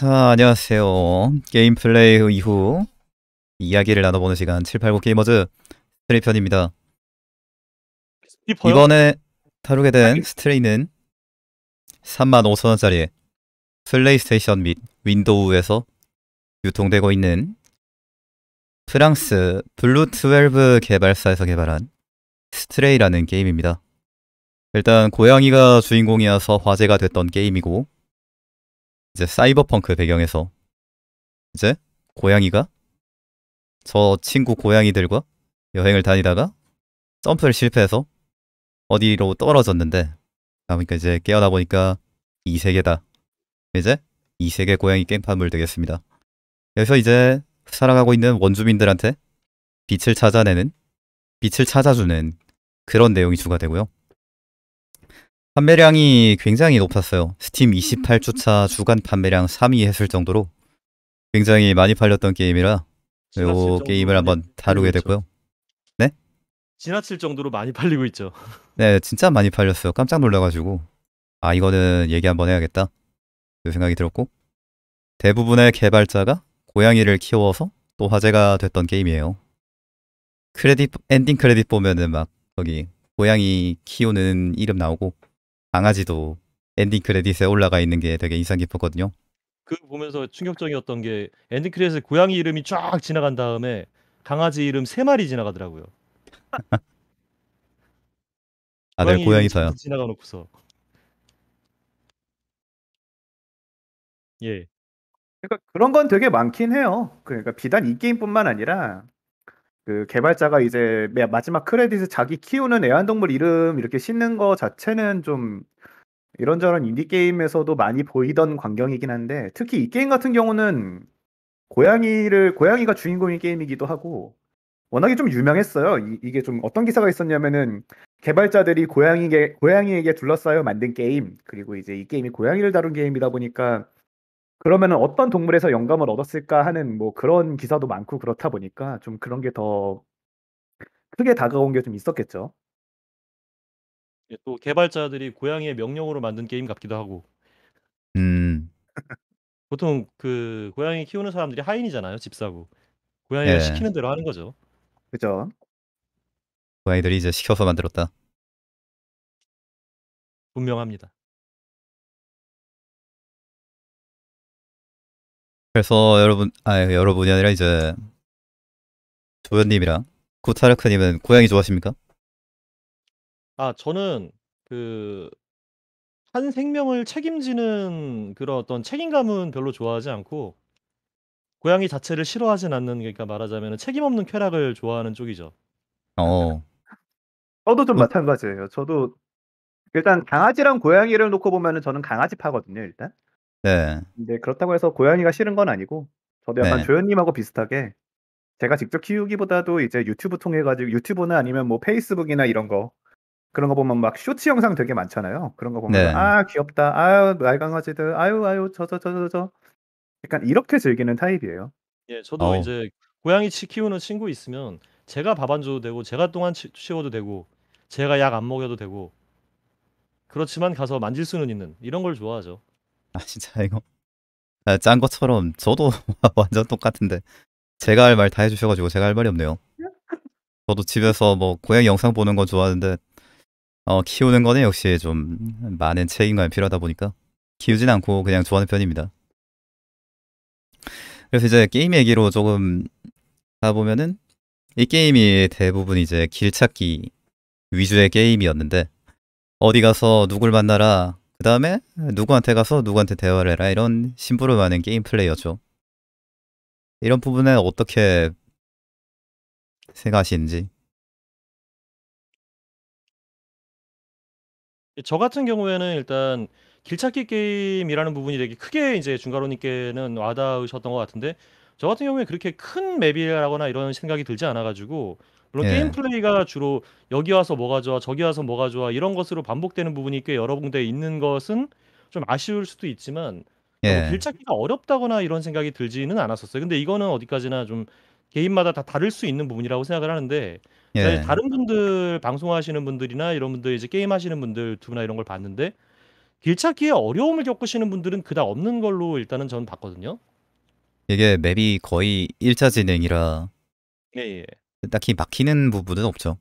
자, 안녕하세요. 게임 플레이 이후 이야기를 나눠보는 시간 789 게이머즈 스트레이 편입니다. 이번에 다루게 된 스트레이는 35,000원짜리 플레이스테이션 및 윈도우에서 유통되고 있는 프랑스 블루12 개발사에서 개발한 스트레이라는 게임입니다. 일단 고양이가 주인공이어서 화제가 됐던 게임이고 이제 사이버펑크 배경에서 이제 고양이가 저 친구 고양이들과 여행을 다니다가 점프를 실패해서 어디로 떨어졌는데 그러니까 이제 깨어나 보니까 이 세계다. 이제 이 세계 고양이 게임판물 되겠습니다. 그래서 이제 살아가고 있는 원주민들한테 빛을 찾아내는 빛을 찾아주는 그런 내용이 추가되고요. 판매량이 굉장히 높았어요. 스팀 28주차 주간 판매량 3위 했을 정도로 굉장히 많이 팔렸던 게임이라 요 게임을 한번 다루게 됐고요. 네? 지나칠 정도로 많이 팔리고 있죠. 네, 진짜 많이 팔렸어요. 깜짝 놀라가지고 아 이거는 얘기 한번 해야겠다. 그 생각이 들었고 대부분의 개발자가 고양이를 키워서 또 화제가 됐던 게임이에요. 크레딧 엔딩 크레딧 보면은 막 거기 고양이 키우는 이름 나오고 강아지도 엔딩 크레딧에 올라가 있는 게 되게 인상 깊었거든요. 그 보면서 충격적이었던 게 엔딩 크레딧에 고양이 이름이 쫙 지나간 다음에 강아지 이름 세 마리 지나가더라고요. 아들 고양이 사연 지나가 놓고서. 예. 그러니까 그런 건 되게 많긴 해요. 그러니까 비단 이 게임뿐만 아니라 그 개발자가 이제 마지막 크레딧에 자기 키우는 애완동물 이름 이렇게 씻는 거 자체는 좀 이런저런 인디 게임에서도 많이 보이던 광경이긴 한데 특히 이 게임 같은 경우는 고양이를 고양이가 주인공인 게임이기도 하고 워낙에 좀 유명했어요. 이, 게좀 어떤 기사가 있었냐면은 개발자들이 고양이에게 고양이에게 둘러싸여 만든 게임 그리고 이제 이 게임이 고양이를 다룬 게임이다 보니까 그러면 어떤 동물에서 영감을 얻었을까 하는 뭐 그런 기사도 많고 그렇다 보니까 좀 그런 게 더 크게 다가온 게 좀 있었겠죠. 이또 예, 개발자들이 고양이의 명령으로 만든 게임 같기도 하고. 음. 보통 그 고양이 키우는 사람들이 하인이잖아요, 집사고. 고양이가 예. 시키는 대로 하는 거죠. 그죠? 고양이들이 이제 시켜서 만들었다. 분명합니다. 그래서 여러분, 아 여러분이 아니라 이제 조연님이랑 구타르크님은 고양이 좋아하십니까? 아 저는 그 한 생명을 책임지는 그런 어떤 책임감은 별로 좋아하지 않고 고양이 자체를 싫어하진 않는 그러니까 말하자면 책임 없는 쾌락을 좋아하는 쪽이죠. 어. 저도 좀 어. 마찬가지예요. 저도 일단 강아지랑 고양이를 놓고 보면은 저는 강아지파거든요. 일단 네. 근데 그렇다고 해서 고양이가 싫은 건 아니고 저도 약간 네. 조연님하고 비슷하게 제가 직접 키우기보다도 이제 유튜브 통해 가지고 유튜브나 아니면 뭐 페이스북이나 이런 거 그런 거 보면 막 쇼츠 영상 되게 많잖아요. 그런 거 보면 네. 아 귀엽다, 아유 날 강아지들, 아유 아유 저저저 저저 약간 이렇게 즐기는 타입이에요. 예, 저도 어. 이제 고양이 치 키우는 친구 있으면 제가 밥 안 줘도 되고 제가 동안 치워도 되고 제가 약 안 먹여도 되고 그렇지만 가서 만질 수는 있는 이런 걸 좋아하죠. 아 진짜 이거 아, 짠 것처럼 저도 완전 똑같은데 제가 할 말 다 해주셔가지고 제가 할 말이 없네요. 저도 집에서 뭐 고양이 영상 보는 건 좋아하는데 어, 키우는 거는 역시 좀 많은 책임감이 필요하다 보니까 키우진 않고 그냥 좋아하는 편입니다. 그래서 이제 게임 얘기로 조금 하다 보면은 이 게임이 대부분 이제 길찾기 위주의 게임이었는데 어디 가서 누굴 만나라 그 다음에 누구한테 가서 누구한테 대화를 해라 이런 심부름 하는 게임 플레이어죠. 이런 부분에 어떻게 생각하시는지. 저 같은 경우에는 일단 길찾기 게임이라는 부분이 되게 크게 이제 중가로님께는 와닿으셨던 것 같은데 저 같은 경우에 그렇게 큰 맵이라거나 이런 생각이 들지 않아가지고 물론 예. 게임 플레이가 주로 여기 와서 뭐가 좋아 저기 와서 뭐가 좋아 이런 것으로 반복되는 부분이 꽤 여러 군데 있는 것은 좀 아쉬울 수도 있지만 예. 길찾기가 어렵다거나 이런 생각이 들지는 않았었어요. 근데 이거는 어디까지나 좀 개인마다 다 다를 수 있는 부분이라고 생각을 하는데 예. 다른 분들 방송하시는 분들이나 이런 분들 이제 게임 하시는 분들 두분나 이런 걸 봤는데 길찾기에 어려움을 겪으시는 분들은 그다 없는 걸로 일단은 저는 봤거든요. 이게 맵이 거의 1차 진행이라 예, 예. 딱히 막히는 부분은 없죠.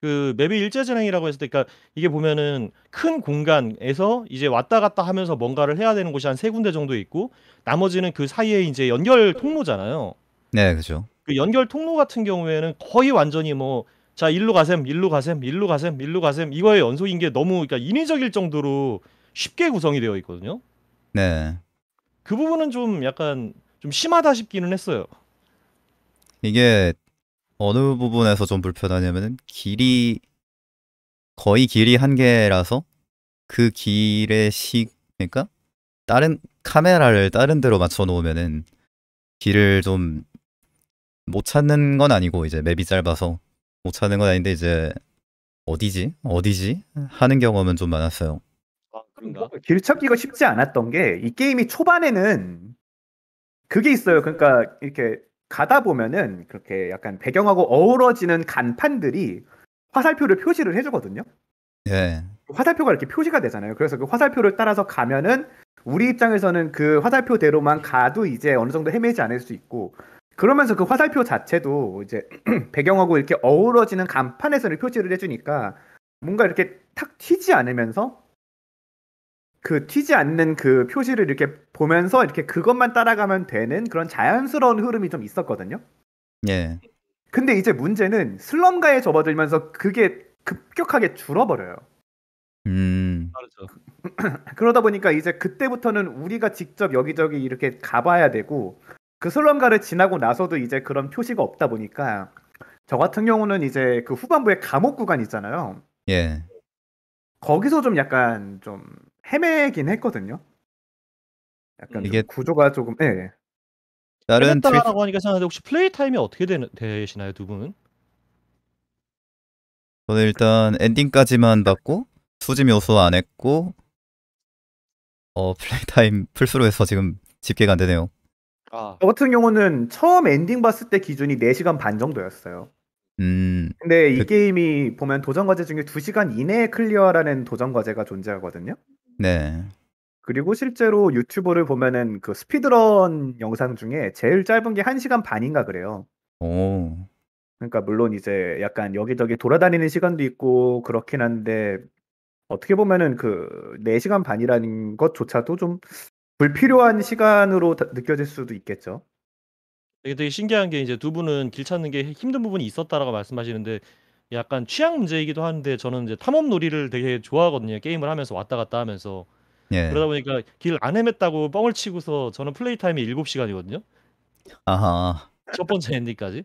그 맵이 일제 진행이라고 했을 때 그러니까 이게 보면은 큰 공간에서 이제 왔다 갔다 하면서 뭔가를 해야 되는 곳이 한 세 군데 정도 있고 나머지는 그 사이에 이제 연결 통로잖아요. 네, 그렇죠. 그 연결 통로 같은 경우에는 거의 완전히 뭐 자, 일로 가셈, 일로 가셈, 일로 가셈, 일로 가셈 이거의 연속인 게 너무 그러니까 인위적일 정도로 쉽게 구성이 되어 있거든요. 네. 그 부분은 좀 약간 좀 심하다 싶기는 했어요. 이게 어느 부분에서 좀불편하냐면 길이 거의 길이 한 개라서 그 길의 시 그러니까 다른 카메라를 다른 데로 맞춰 놓으면은 길을 좀 못 찾는 건 아니고 이제 맵이 짧아서 못 찾는 건 아닌데 이제 어디지 어디지 하는 경험은 좀 많았어요. 아, 그런가? 뭐 길 찾기가 쉽지 않았던 게 이 게임이 초반에는 그게 있어요. 그러니까 이렇게 가다 보면은 그렇게 약간 배경하고 어우러지는 간판들이 화살표를 표시를 해주거든요. 예. 화살표가 이렇게 표시가 되잖아요. 그래서 그 화살표를 따라서 가면은 우리 입장에서는 그 화살표대로만 가도 이제 어느 정도 헤매지 않을 수 있고 그러면서 그 화살표 자체도 이제 배경하고 이렇게 어우러지는 간판에서는 표시를 해주니까 뭔가 이렇게 탁 튀지 않으면서 그 튀지 않는 그 표시를 이렇게 보면서 이렇게 그것만 따라가면 되는 그런 자연스러운 흐름이 좀 있었거든요. 예. 근데 이제 문제는 슬럼가에 접어들면서 그게 급격하게 줄어버려요. 음. 그렇죠. 그러다 보니까 이제 그때부터는 우리가 직접 여기저기 이렇게 가봐야 되고 그 슬럼가를 지나고 나서도 이제 그런 표시가 없다 보니까 저 같은 경우는 이제 그 후반부에 감옥 구간 있잖아요. 예. 거기서 좀 약간 좀 헤매긴 했거든요. 약간 이게 구조가 조금 예. 다른 트위터... 라고 하니까 생각하 혹시 플레이 타임이 어떻게 되, 되시나요 두분 저는 일단 엔딩까지만 봤고 수집 요소 안 했고 어 플레이 타임 풀스로 해서 지금 집계가 안 되네요. 아. 저 같은 경우는 처음 엔딩 봤을 때 기준이 4시간 반 정도였어요. 음. 근데 이 그... 게임이 보면 도전 과제 중에 2시간 이내에 클리어라는 도전 과제가 존재하거든요. 네. 그리고 실제로 유튜브를 보면은 그 스피드런 영상 중에 제일 짧은 게 1시간 반인가 그래요. 오. 그러니까 물론 이제 약간 여기저기 돌아다니는 시간도 있고 그렇긴 한데 어떻게 보면은 그 4시간 반이라는 것조차도 좀 불필요한 시간으로 느껴질 수도 있겠죠. 되게 신기한 게 이제 두 분은 길 찾는 게 힘든 부분이 있었다라고 말씀하시는데 약간 취향 문제이기도 한데 저는 이제 탐험놀이를 되게 좋아하거든요. 게임을 하면서 왔다 갔다 하면서 예. 그러다 보니까 길 안 헤맸다고 뻥을 치고서 저는 플레이 타임이 일곱 시간이거든요 아하. 첫 번째 엔딩까지.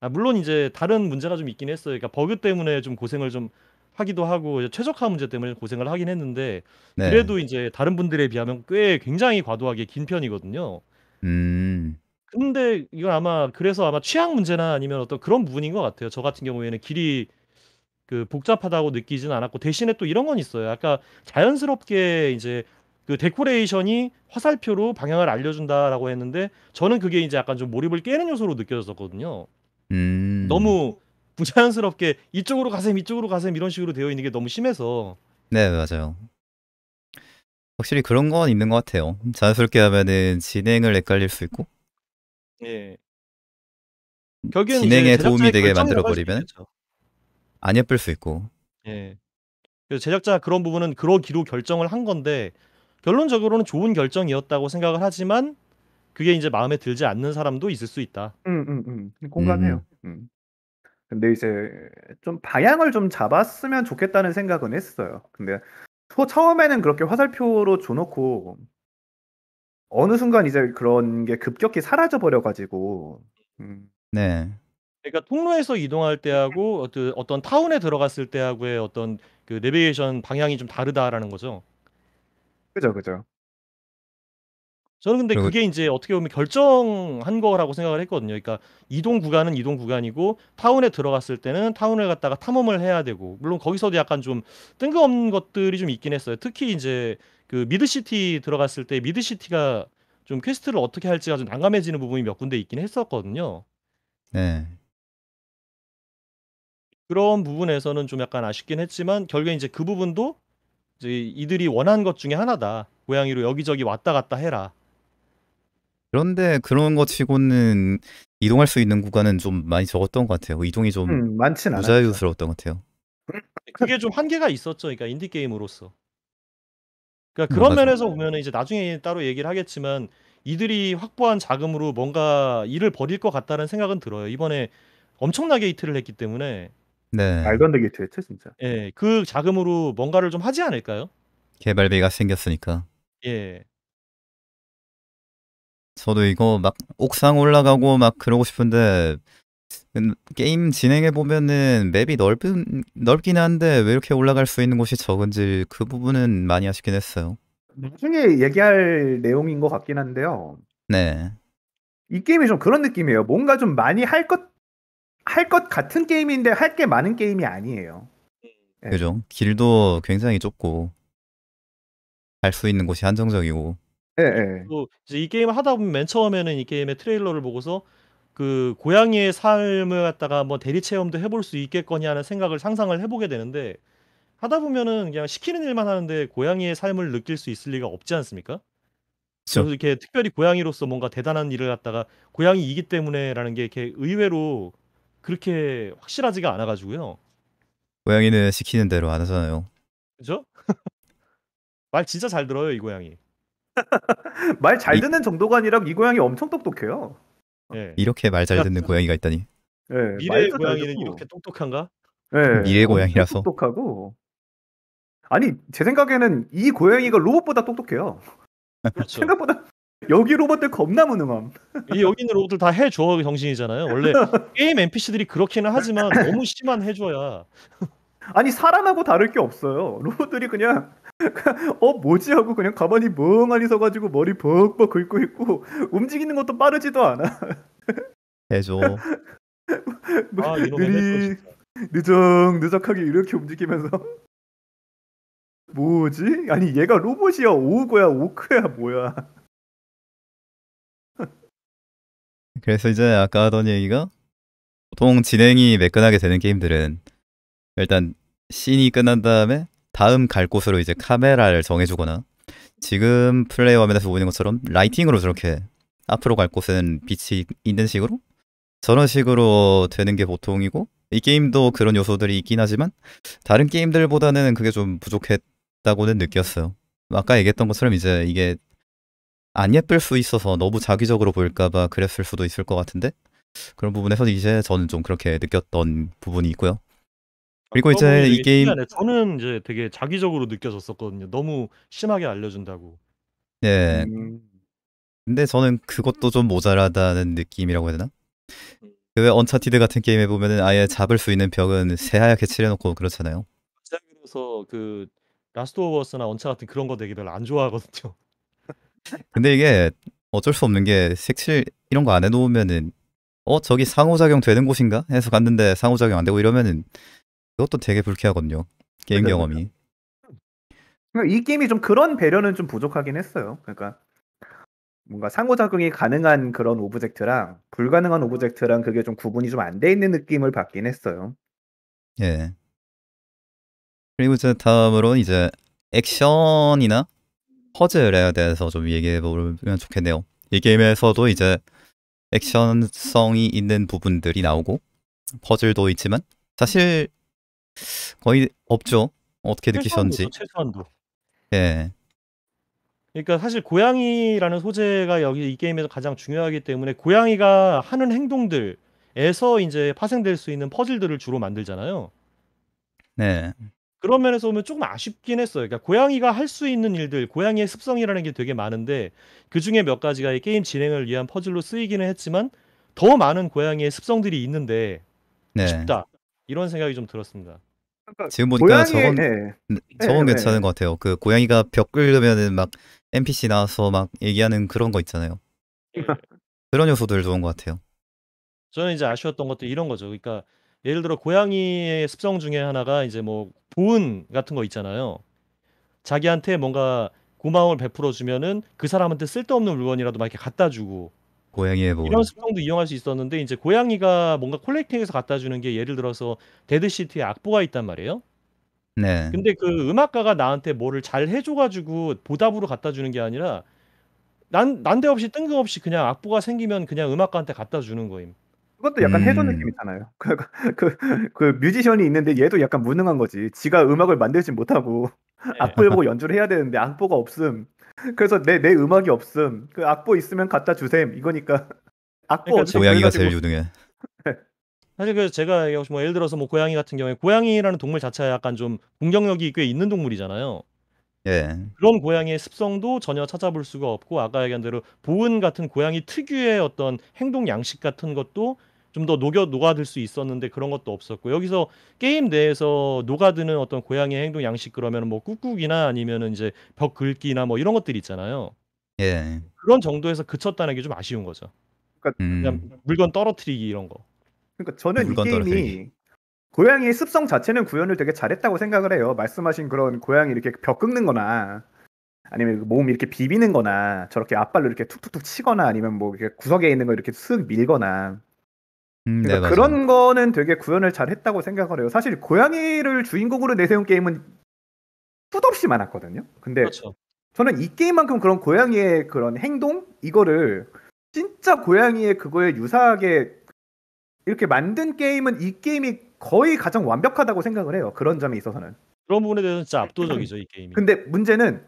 아, 물론 이제 다른 문제가 좀 있긴 했어요. 그러니까 버그 때문에 좀 고생을 좀 하기도 하고 최적화 문제 때문에 고생을 하긴 했는데 네. 그래도 이제 다른 분들에 비하면 꽤 굉장히 과도하게 긴 편이거든요. 음. 근데 이건 아마 그래서 아마 취향 문제나 아니면 어떤 그런 부분인 것 같아요. 저 같은 경우에는 길이 그 복잡하다고 느끼진 않았고 대신에 또 이런 건 있어요. 아까 자연스럽게 이제 그 데코레이션이 화살표로 방향을 알려준다라고 했는데 저는 그게 이제 약간 좀 몰입을 깨는 요소로 느껴졌었거든요. 음. 너무 부자연스럽게 이쪽으로 가셈 세 이쪽으로 가셈 세 이런 식으로 되어 있는 게 너무 심해서 네, 맞아요. 확실히 그런 건 있는 것 같아요. 자연스럽게 하면은 진행을 헷갈릴 수 있고 예. 결국엔 진행에 도움이 되게 만들어 버리면 안 예쁠 수 있고. 예. 그래서 제작자 그런 부분은 그러기로 결정을 한 건데 결론적으로는 좋은 결정이었다고 생각을 하지만 그게 이제 마음에 들지 않는 사람도 있을 수 있다. 음음음. 음, 음. 공감해요. 음. 음. 근데 이제 좀 방향을 좀 잡았으면 좋겠다는 생각은 했어요. 근데 처음에는 그렇게 화살표로 줘 놓고 어느 순간 이제 그런 게 급격히 사라져 버려 가지고 음. 네. 그러니까 통로에서 이동할 때하고 어떤 어떤 타운에 들어갔을 때하고의 어떤 그 내비게이션 방향이 좀 다르다라는 거죠. 그죠, 그죠. 저는 근데 그리고... 그게 이제 어떻게 보면 결정한 거라고 생각을 했거든요. 그러니까 이동 구간은 이동 구간이고 타운에 들어갔을 때는 타운을 갔다가 탐험을 해야 되고 물론 거기서도 약간 좀 뜬금없는 것들이 좀 있긴 했어요. 특히 이제 그 미드시티 들어갔을 때 미드시티가 좀 퀘스트를 어떻게 할지가 좀 난감해지는 부분이 몇 군데 있긴 했었거든요. 네. 그런 부분에서는 좀 약간 아쉽긴 했지만 결국에 이제 그 부분도 이제 이들이 원한 것 중에 하나다. 고양이로 여기저기 왔다 갔다 해라. 그런데 그런 것 치고는 이동할 수 있는 구간은 좀 많이 적었던 것 같아요. 이동이 좀 음, 많진 않아요. 자유스러웠던것 같아요. 그게 좀 한계가 있었죠. 그러니까 인디 게임으로서. 그러니까 음, 그런 맞아. 면에서 보면 이제 나중에 따로 얘기를 하겠지만 이들이 확보한 자금으로 뭔가 일을 벌일 것 같다는 생각은 들어요. 이번에 엄청나게 이트를 했기 때문에 네. 말도 안 되게 히트했죠 진짜. 예, 그 자금으로 뭔가를 좀 하지 않을까요? 개발비가 생겼으니까. 예. 저도 이거 막 옥상 올라가고 막 그러고 싶은데 음, 게임 진행해 보면은 맵이 넓은 넓긴 한데 왜 이렇게 올라갈 수 있는 곳이 적은지 그 부분은 많이 아쉽긴 했어요. 나중에 얘기할 내용인 것 같긴 한데요. 네. 이 게임이 좀 그런 느낌이에요. 뭔가 좀 많이 할 것 할 것 같은 게임인데 할 게 많은 게임이 아니에요. 네. 그죠. 길도 굉장히 좁고 갈 수 있는 곳이 한정적이고. 네. 네. 이 게임 하다 보면 맨 처음에는 이 게임의 트레일러를 보고서 그 고양이의 삶을 갖다가 뭐 대리 체험도 해볼 수 있겠거니하는 생각을 상상을 해보게 되는데 하다 보면은 그냥 시키는 일만 하는데 고양이의 삶을 느낄 수 있을 리가 없지 않습니까? 그래서 이렇게 특별히 고양이로서 뭔가 대단한 일을 갖다가 고양이이기 때문에라는 게 이렇게 의외로 그렇게 확실하지가 않아가지고요. 고양이는 시키는 대로 안 하잖아요. 그죠? 말 진짜 잘 들어요 이 고양이. 말 잘 듣는 정도가 아니라 이 고양이 엄청 똑똑해요. 예. 이렇게 말 잘 듣는 고양이가 있다니. 네, 미래의 고양이는 이렇게 똑똑한가? 네, 예. 미래 의 고양이라서. 똑똑하고. 아니 제 생각에는 이 고양이가 로봇보다 똑똑해요. 그렇죠. 생각보다 여기 로봇들 겁나 무능함. 이 여기 있는 로봇들 다 해줘 정신이잖아요. 원래 게임 NPC들이 그렇기는 하지만 너무 심한 해줘야. 아니 사람하고 다를 게 없어요. 로봇들이 그냥 어 뭐지 하고 그냥 가만히 멍하니 서가지고 머리 벅벅 긁고 있고 움직이는 것도 빠르지도 않아. 해줘. 뭐 아, 느리 늦적 늦적하게 이렇게 움직이면서 뭐지? 아니 얘가 로봇이야 오우거야 오크야 뭐야? 그래서 이제 아까 하던 얘기가 보통 진행이 매끈하게 되는 게임들은 일단 씬이 끝난 다음에 다음 갈 곳으로 이제 카메라를 정해주거나 지금 플레이 화면에서 보이는 것처럼 라이팅으로 저렇게 앞으로 갈 곳은 빛이 있는 식으로 저런 식으로 되는 게 보통이고 이 게임도 그런 요소들이 있긴 하지만 다른 게임들보다는 그게 좀 부족했다고는 느꼈어요. 아까 얘기했던 것처럼 이제 이게 안 예쁠 수 있어서 너무 자기적으로 보일까봐 그랬을 수도 있을 것 같은데 그런 부분에서 이제 저는 좀 그렇게 느꼈던 부분이 있고요. 아, 그리고 이제 이 게임 저는 이제 되게 자기적으로 느껴졌었거든요. 너무 심하게 알려준다고. 네. 음... 근데 저는 그것도 좀 모자라다는 느낌이라고 해야 되나? 음. 그왜 언차티드 같은 게임에 보면은 아예 잡을 수 있는 벽은 새하얗게 칠해놓고 그렇잖아요. 그래서 그 라스트 오브 어스나 언차 같은 그런 거 되게 별로 안 좋아하거든요. 근데 이게 어쩔 수 없는 게 색칠 이런 거 안 해놓으면은 어 저기 상호작용 되는 곳인가 해서 갔는데 상호작용 안 되고 이러면은 그것도 되게 불쾌하거든요. 게임 경험이. 그러니까 이 게임이 좀 그런 배려는 좀 부족하긴 했어요. 그러니까 뭔가 상호작용이 가능한 그런 오브젝트랑 불가능한 오브젝트랑 그게 좀 구분이 좀 안 돼 있는 느낌을 받긴 했어요. 예. 그리고 이제 다음으로 이제 액션이나 퍼즐에 대해서 좀 얘기해 보면 좋겠네요. 이 게임에서도 이제 액션성이 있는 부분들이 나오고 퍼즐도 있지만 사실 거의 없죠. 어떻게 느끼셨는지. 최소한도. 예. 그러니까 사실 고양이라는 소재가 여기 이 게임에서 가장 중요하기 때문에 고양이가 하는 행동들에서 이제 파생될 수 있는 퍼즐들을 주로 만들잖아요. 네. 그런 면에서 보면 조금 아쉽긴 했어요. 그러니까 고양이가 할 수 있는 일들, 고양이의 습성이라는 게 되게 많은데 그 중에 몇 가지가 이 게임 진행을 위한 퍼즐로 쓰이기는 했지만 더 많은 고양이의 습성들이 있는데 네. 쉽다. 이런 생각이 좀 들었습니다. 그러니까 지금 보니까 저건 예. 네. 예, 저건 네, 괜찮은 네. 것 같아요. 그 고양이가 벽 긁으면은 막 NPC 나와서 막 얘기하는 그런 거 있잖아요. 그런 요소들 좋은 것 같아요. 저는 이제 아쉬웠던 것도 이런 거죠. 그러니까 예를 들어 고양이의 습성 중에 하나가 이제 뭐 보은 같은 거 있잖아요. 자기한테 뭔가 고마움을 베풀어 주면은 그 사람한테 쓸데없는 물건이라도 막 이렇게 갖다 주고 고양이의 보호. 이런 습성도 이용할 수 있었는데 이제 고양이가 뭔가 콜렉팅해서 갖다 주는 게 예를 들어서 데드시트의 악보가 있단 말이에요. 네. 근데 그 음악가가 나한테 뭐를 잘 해줘가지고 보답으로 갖다 주는 게 아니라 난 난데없이 뜬금없이 그냥 악보가 생기면 그냥 음악가한테 갖다 주는 거임. 그것도 약간 음. 해조 느낌이잖아요. 그, 그, 그 뮤지션이 있는데 얘도 약간 무능한 거지. 지가 음악을 만들지 못하고 네. 악보를 보고 뭐 연주를 해야 되는데 악보가 없음. 그래서 내 내 음악이 없음. 그 악보 있으면 갖다 주셈. 이거니까 악보 그러니까 고양이가 제일 유능해. 사실 그 제가 뭐 예를 들어서 뭐 고양이 같은 경우에 고양이라는 동물 자체가 약간 좀 공격력이 꽤 있는 동물이잖아요. 예. 그런 고양이의 습성도 전혀 찾아볼 수가 없고 아까 얘기한 대로 보은 같은 고양이 특유의 어떤 행동 양식 같은 것도 좀더 녹여 녹아들 수 있었는데 그런 것도 없었고 여기서 게임 내에서 녹아드는 어떤 고양이 행동 양식 그러면 뭐 꾹꾹이나 아니면은 이제 벽 긁기나 뭐 이런 것들 있잖아요. 예. 그런 정도에서 그쳤다는 게 좀 아쉬운 거죠. 그러니까 음. 그냥 물건 떨어뜨리기 이런 거. 그러니까 저는 이 게임이 떨어뜨리기. 고양이의 습성 자체는 구현을 되게 잘했다고 생각을 해요. 말씀하신 그런 고양이 이렇게 벽 긁는거나 아니면 몸 이렇게 비비는거나 저렇게 앞발로 이렇게 툭툭툭 치거나 아니면 뭐 이렇게 구석에 있는 거 이렇게 쓱 밀거나 음, 그러니까 네, 그런 거는 되게 구현을 잘 했다고 생각을 해요. 사실 고양이를 주인공으로 내세운 게임은 끝없이 많았거든요. 근데 그렇죠. 저는 이 게임만큼 그런 고양이의 그런 행동 이거를 진짜 고양이의 그거에 유사하게 이렇게 만든 게임은 이 게임이 거의 가장 완벽하다고 생각을 해요. 그런 점에 있어서는. 그런 부분에 대해서 진짜 네. 압도적이죠 이 게임이. 근데 문제는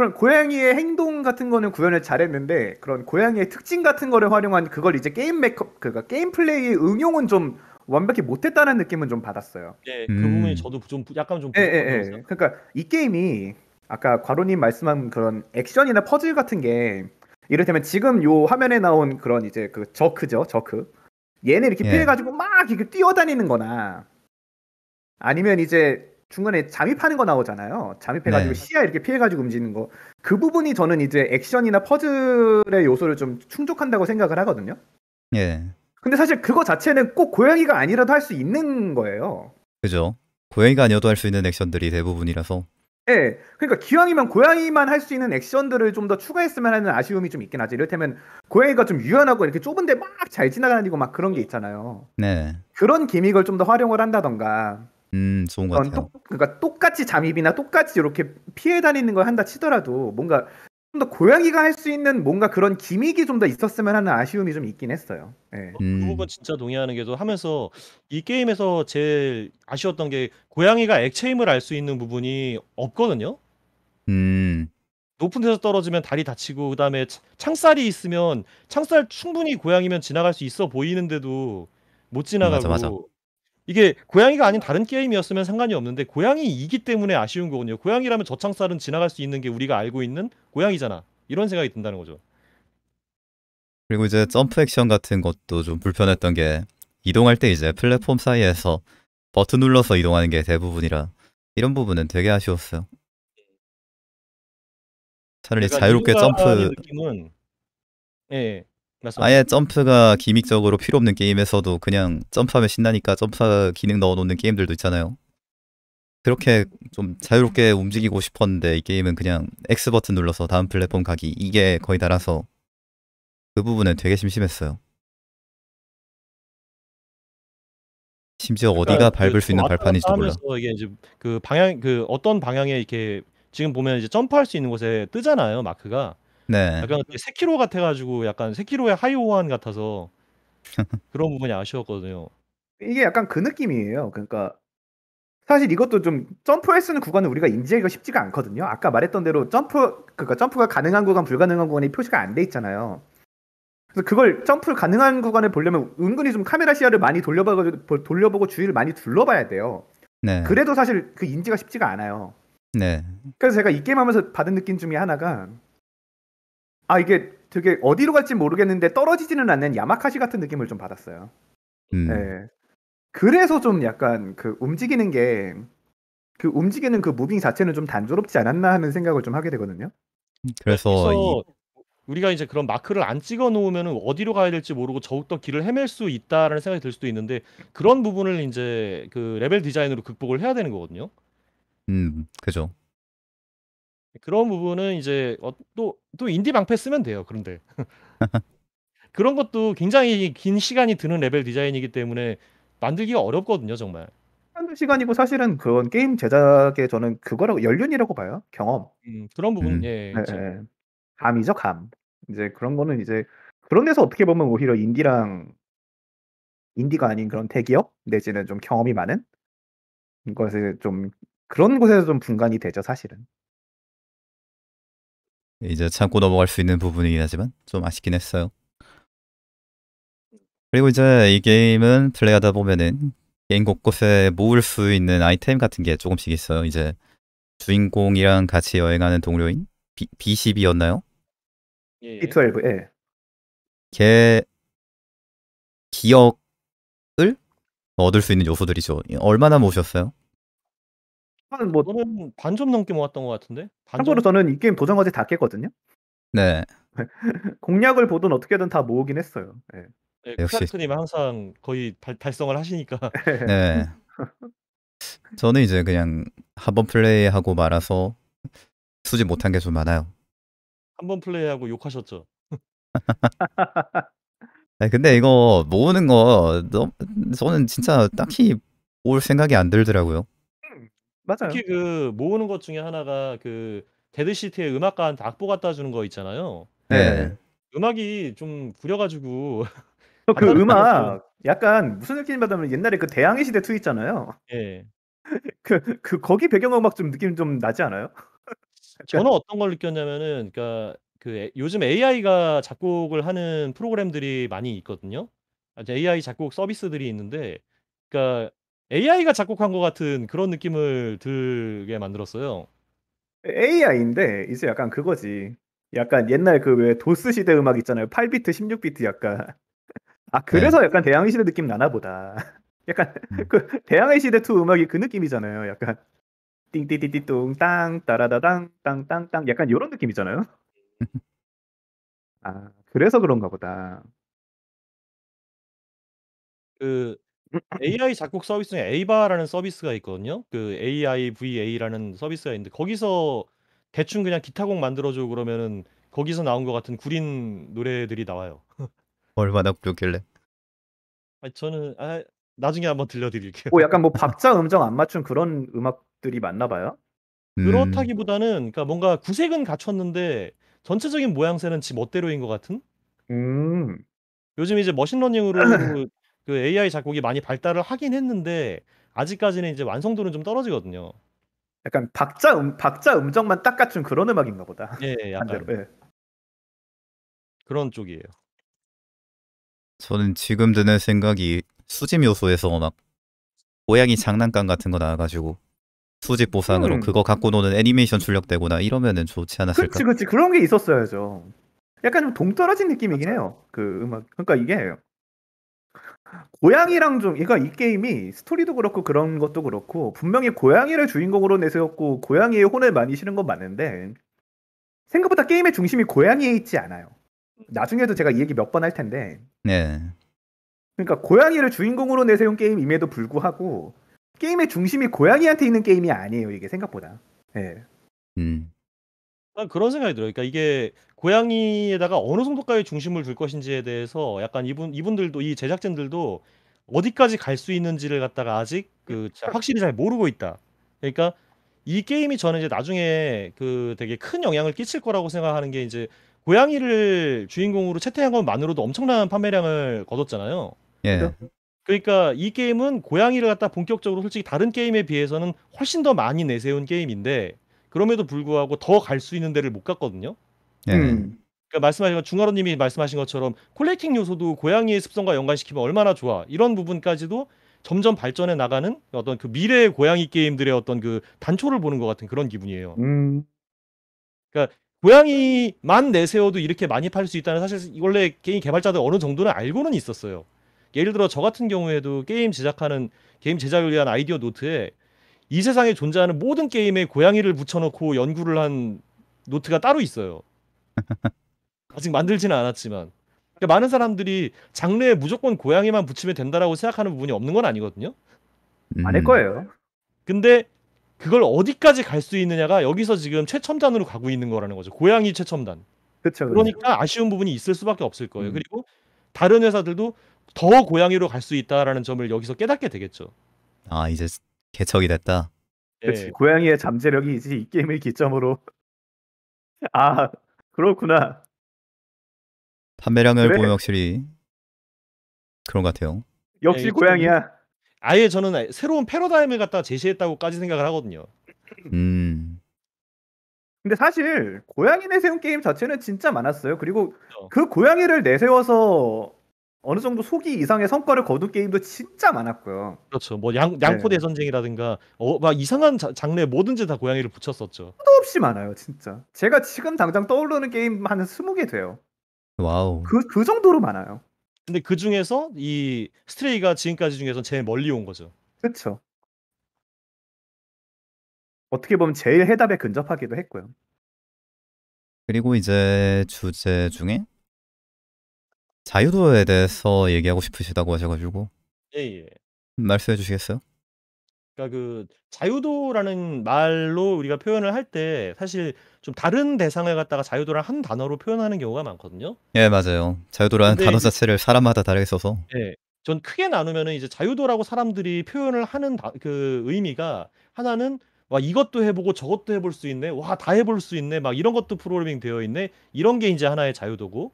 그런 고양이의 행동 같은 거는 구현을 잘했는데 그런 고양이의 특징 같은 거를 활용한 그걸 이제 게임 메커 그니까 게임 플레이의 응용은 좀 완벽히 못했다는 느낌은 좀 받았어요. 네, 그 음. 부분이 저도 좀 약간 좀. 예, 예, 예. 그러니까 이 게임이 아까 과로님 말씀한 그런 액션이나 퍼즐 같은 게 이를테면 지금 요 화면에 나온 그런 이제 그 저크죠, 저크. 얘네 이렇게 예. 피해가지고 막 이렇게 뛰어다니는거나 아니면 이제 중간에 잠입하는 거 나오잖아요. 잠입해가지고 네. 시야 이렇게 피해가지고 움직이는 거. 그 부분이 저는 이제 액션이나 퍼즐의 요소를 좀 충족한다고 생각을 하거든요. 예. 근데 사실 그거 자체는 꼭 고양이가 아니라도 할 수 있는 거예요. 그죠. 고양이가 아니어도 할 수 있는 액션들이 대부분이라서. 네, 그러니까 기왕이면 고양이만 할 수 있는 액션들을 좀 더 추가했으면 하는 아쉬움이 좀 있긴 하지. 이를테면 고양이가 좀 유연하고 이렇게 좁은데 막 잘 지나가고 막 그런 게 있잖아요. 네. 그런 기믹을 좀 더 활용을 한다던가. 음, 좋은 것 같아요. 똑, 그러니까 똑같이 잠입이나 똑같이 이렇게 피해 다니는 걸 한다 치더라도 뭔가 좀 더 고양이가 할 수 있는 뭔가 그런 기믹이 좀 더 있었으면 하는 아쉬움이 좀 있긴 했어요. 네. 음. 그 부분 진짜 동의하는 게도 하면서 이 게임에서 제일 아쉬웠던 게 고양이가 액체임을 알 수 있는 부분이 없거든요. 음. 높은 데서 떨어지면 다리 다치고 그다음에 창살이 있으면 창살 충분히 고양이면 지나갈 수 있어 보이는데도 못 지나가고 음, 맞아, 맞아. 이게 고양이가 아닌 다른 게임이었으면 상관이 없는데 고양이이기 때문에 아쉬운 거군요. 고양이라면 저창살은 지나갈 수 있는 게 우리가 알고 있는 고양이잖아. 이런 생각이 든다는 거죠. 그리고 이제 점프 액션 같은 것도 좀 불편했던 게 이동할 때 이제 플랫폼 사이에서 버튼 눌러서 이동하는 게 대부분이라 이런 부분은 되게 아쉬웠어요. 차라리 자유롭게 점프. 느낌은 예, 맞습니다. 아예 점프가 기믹적으로 필요 없는 게임에서도 그냥 점프하면 신나니까 점프 기능 넣어놓는 게임들도 있잖아요. 그렇게 좀 자유롭게 움직이고 싶었는데 이 게임은 그냥 X 버튼 눌러서 다음 플랫폼 가기 이게 거의 달아서 그 부분은 되게 심심했어요. 심지어 그러니까 어디가 그 밟을 수 있는 발판인지도 몰라. 이게 이제 그 방향 그 어떤 방향에 이렇게 지금 보면 이제 점프할 수 있는 곳에 뜨잖아요 마크가. 네. 약간 그 세키로 같아가지고 약간 세키로의하이오한 같아서 그런 부분이 아쉬웠거든요. 이게 약간 그 느낌이에요. 그러니까 사실 이것도 좀 점프할 수 있는 구간은 우리가 인지하기가 쉽지가 않거든요. 아까 말했던 대로 점프 그러니까 점프가 가능한 구간, 불가능한 구간이 표시가 안 돼 있잖아요. 그래서 그걸 점프 가능한 구간을 보려면 은근히 좀 카메라 시야를 많이 돌려봐가지고 돌려보고 주위를 많이 둘러봐야 돼요. 네. 그래도 사실 그 인지가 쉽지가 않아요. 네. 그래서 제가 이 게임 하면서 받은 느낌 중에 하나가 아 이게 되게 어디로 갈지 모르겠는데 떨어지지는 않는 야마카시 같은 느낌을 좀 받았어요. 음. 네. 그래서 좀 약간 그 움직이는 게 그 움직이는 그 무빙 자체는 좀 단조롭지 않았나 하는 생각을 좀 하게 되거든요. 그래서 이... 우리가 이제 그런 마크를 안 찍어 놓으면 어디로 가야 될지 모르고 더욱더 길을 헤맬 수 있다라는 생각이 들 수도 있는데 그런 부분을 이제 그 레벨 디자인으로 극복을 해야 되는 거거든요. 음, 그죠. 그런 부분은 이제 어, 또, 또 인디 방패 쓰면 돼요. 그런데 그런 것도 굉장히 긴 시간이 드는 레벨 디자인이기 때문에 만들기가 어렵거든요, 정말. 한두 시간이고 사실은 그건 게임 제작에 저는 그거라고 연륜이라고 봐요. 경험. 음, 그런 부분 음. 예, 예, 예. 감이죠, 감. 이제 그런 거는 이제 그런 데서 어떻게 보면 오히려 인디랑 인디가 아닌 그런 대기업 내지는 좀 경험이 많은 것에 좀 그런 곳에서 좀 분간이 되죠, 사실은. 이제 참고 넘어갈 수 있는 부분이긴 하지만 좀 아쉽긴 했어요. 그리고 이제 이 게임은 플레이하다 보면은 게임 곳곳에 모을 수 있는 아이템 같은 게 조금씩 있어요. 이제 주인공이랑 같이 여행하는 동료인 B, B12였나요? B12, 예. 걔 기억을 얻을 수 있는 요소들이죠. 얼마나 모으셨어요? 한 뭐, 저는 반점 넘게 모았던 것 같은데. 반점? 참고로 저는 이 게임 도전까지 다 깼거든요. 네. 공략을 보든 어떻게든 다 모으긴 했어요. 네. 네, 역시. 크라트님 항상 거의 발, 달성을 하시니까. 네. 저는 이제 그냥 한 번 플레이하고 말아서 수지 못한 게 좀 많아요. 한 번 플레이하고 욕하셨죠. 근데 이거 모으는 거 저는 진짜 딱히 올 생각이 안 들더라고요. 맞아요. 특히 그 모으는 것 중에 하나가 그 데드시티의 음악가한테 악보 갖다 주는 거 있잖아요. 네. 음악이 좀 구려가지고 그 음악 약간 무슨 느낌 받으면 옛날에 그 대항해 시대 투 있잖아요. 예. 그, 그 거기 배경음악 좀 느낌 좀 나지 않아요? 그러니까 저는 어떤 걸 느꼈냐면은 그러니까 그 요즘 AI가 작곡을 하는 프로그램들이 많이 있거든요. AI 아, 작곡 서비스들이 있는데 그러니까 AI가 작곡한 것 같은 그런 느낌을 들게 만들었어요. AI인데 이제 약간 그거지. 약간 옛날 그 왜 도스 시대 음악 있잖아요. 8비트, 16비트 약간. 아 네. 그래서 네. 약간 대항해 시대 느낌 나나 보다. 약간 음. 그 대항해 시대 2 음악이 그 느낌이잖아요. 약간 띵띠띠띠뚱 땅 따라다당 땅땅땅 약간 이런 느낌이잖아요. 아 그래서 그런가 보다. 그 AI 작곡 서비스에 에이바라는 서비스가 있거든요. 그 AIVA라는 서비스가 있는데 거기서 대충 그냥 기타곡 만들어 줘 그러면은 거기서 나온 것 같은 구린 노래들이 나와요. 얼마나 구렸길래? 아 저는 아 나중에 한번 들려 드릴게요. 뭐 약간 뭐 박자 음정 안 맞춘 그런 음악들이 맞나 봐요? 음. 그렇다기보다는 그러니까 뭔가 구색은 갖췄는데 전체적인 모양새는 지 멋대로인 것 같은? 음. 요즘 이제 머신러닝으로 그그 AI 작곡이 많이 발달을 하긴 했는데 아직까지는 이제 완성도는 좀 떨어지거든요. 약간 박자 음 박자 음정만 딱 갖춘 그런 음악인가 보다. 예, 예 반대로. 예. 그런 쪽이에요. 저는 지금 드는 생각이 수집 요소에서 막 고양이 장난감 같은 거 나와가지고 수집 보상으로 음. 그거 갖고 노는 애니메이션 출력되거나 이러면은 좋지 않았을까? 그렇지, 그렇지. 그런 게 있었어야죠. 약간 좀 동떨어진 느낌이긴 해요. 그 음악. 그러니까 이게 고양이랑 좀 이거 그러니까 이 게임이 스토리도 그렇고 그런 것도 그렇고 분명히 고양이를 주인공으로 내세웠고 고양이의 혼을 많이 실은 건 맞는데 생각보다 게임의 중심이 고양이에 있지 않아요. 나중에도 제가 이 얘기 몇 번 할 텐데. 네. 그러니까 고양이를 주인공으로 내세운 게임임에도 불구하고 게임의 중심이 고양이한테 있는 게임이 아니에요. 이게 생각보다. 예. 네. 음. 약간 그런 생각이 들어요. 그러니까 이게 고양이에다가 어느 정도까지 중심을 줄 것인지에 대해서 약간 이분 이분들도 이 제작진들도 어디까지 갈 수 있는지를 갖다가 아직 그 그렇죠. 확실히 잘 모르고 있다. 그러니까 이 게임이 저는 이제 나중에 그 되게 큰 영향을 끼칠 거라고 생각하는 게이제 고양이를 주인공으로 채택한 것만으로도 엄청난 판매량을 거뒀잖아요. 예. 그렇죠. 그러니까 이 게임은 고양이를 갖다 본격적으로 솔직히 다른 게임에 비해서는 훨씬 더 많이 내세운 게임인데 그럼에도 불구하고 더 갈 수 있는 데를 못 갔거든요. 예. 음. 그러니까 말씀하신 것 중화로님이 말씀하신 것처럼 콜렉팅 요소도 고양이의 습성과 연관시키면 얼마나 좋아 이런 부분까지도 점점 발전해 나가는 어떤 그 미래의 고양이 게임들의 어떤 그 단초를 보는 것 같은 그런 기분이에요. 음. 그러니까 고양이만 내세워도 이렇게 많이 팔 수 있다는 사실 원래 게임 개발자들 어느 정도는 알고는 있었어요. 예를 들어 저 같은 경우에도 게임 제작하는 게임 제작을 위한 아이디어 노트에 이 세상에 존재하는 모든 게임에 고양이를 붙여놓고 연구를 한 노트가 따로 있어요. 아직 만들지는 않았지만 그러니까 많은 사람들이 장르에 무조건 고양이만 붙이면 된다라고 생각하는 부분이 없는 건 아니거든요. 음. 아닐 거예요. 근데 그걸 어디까지 갈 수 있느냐가 여기서 지금 최첨단으로 가고 있는 거라는 거죠. 고양이 최첨단. 그렇죠. 그러니까 아쉬운 부분이 있을 수밖에 없을 거예요. 음. 그리고 다른 회사들도 더 고양이로 갈 수 있다라는 점을 여기서 깨닫게 되겠죠. 아 이제 개척이 됐다. 그렇지 예. 고양이의 잠재력이 이제 이 게임을 기점으로 아 그렇구나. 판매량을 그래. 보면 확실히 그런 것 같아요. 역시 예, 고양이야. 아예 저는 새로운 패러다임을 갖다 제시했다고까지 생각을 하거든요. 음. 근데 사실 고양이 내세운 게임 자체는 진짜 많았어요. 그리고 그 고양이를 내세워서 어느 정도 속이 이상의 성과를 거둔 게임도 진짜 많았고요. 그렇죠. 뭐 양, 양포대 네. 전쟁이라든가 어, 막 이상한 자, 장르에 뭐든지 다 고양이를 붙였었죠. 수도 없이 많아요, 진짜. 제가 지금 당장 떠오르는 게임 한 20개 돼요. 와우. 그, 그 정도로 많아요. 근데 그 중에서 이 스트레이가 지금까지 중에서 제일 멀리 온 거죠. 그렇죠. 어떻게 보면 제일 해답에 근접하기도 했고요. 그리고 이제 주제 중에 자유도에 대해서 얘기하고 싶으시다고 하셔가지고 예예. 예. 말씀해 주시겠어요? 그러니까 그 자유도라는 말로 우리가 표현을 할 때 사실 좀 다른 대상을 갖다가 자유도란 한 단어로 표현하는 경우가 많거든요. 예 맞아요. 자유도라는 단어 자체를 사람마다 다르게 써서 예. 전 크게 나누면은 이제 자유도라고 사람들이 표현을 하는 다그 의미가 하나는 '와 이것도 해 보고 저것도 해볼수 있네. 와 다해볼수 있네.' 막 이런 것도 프로그래밍 되어 있네. 이런 게이제 하나의 자유도고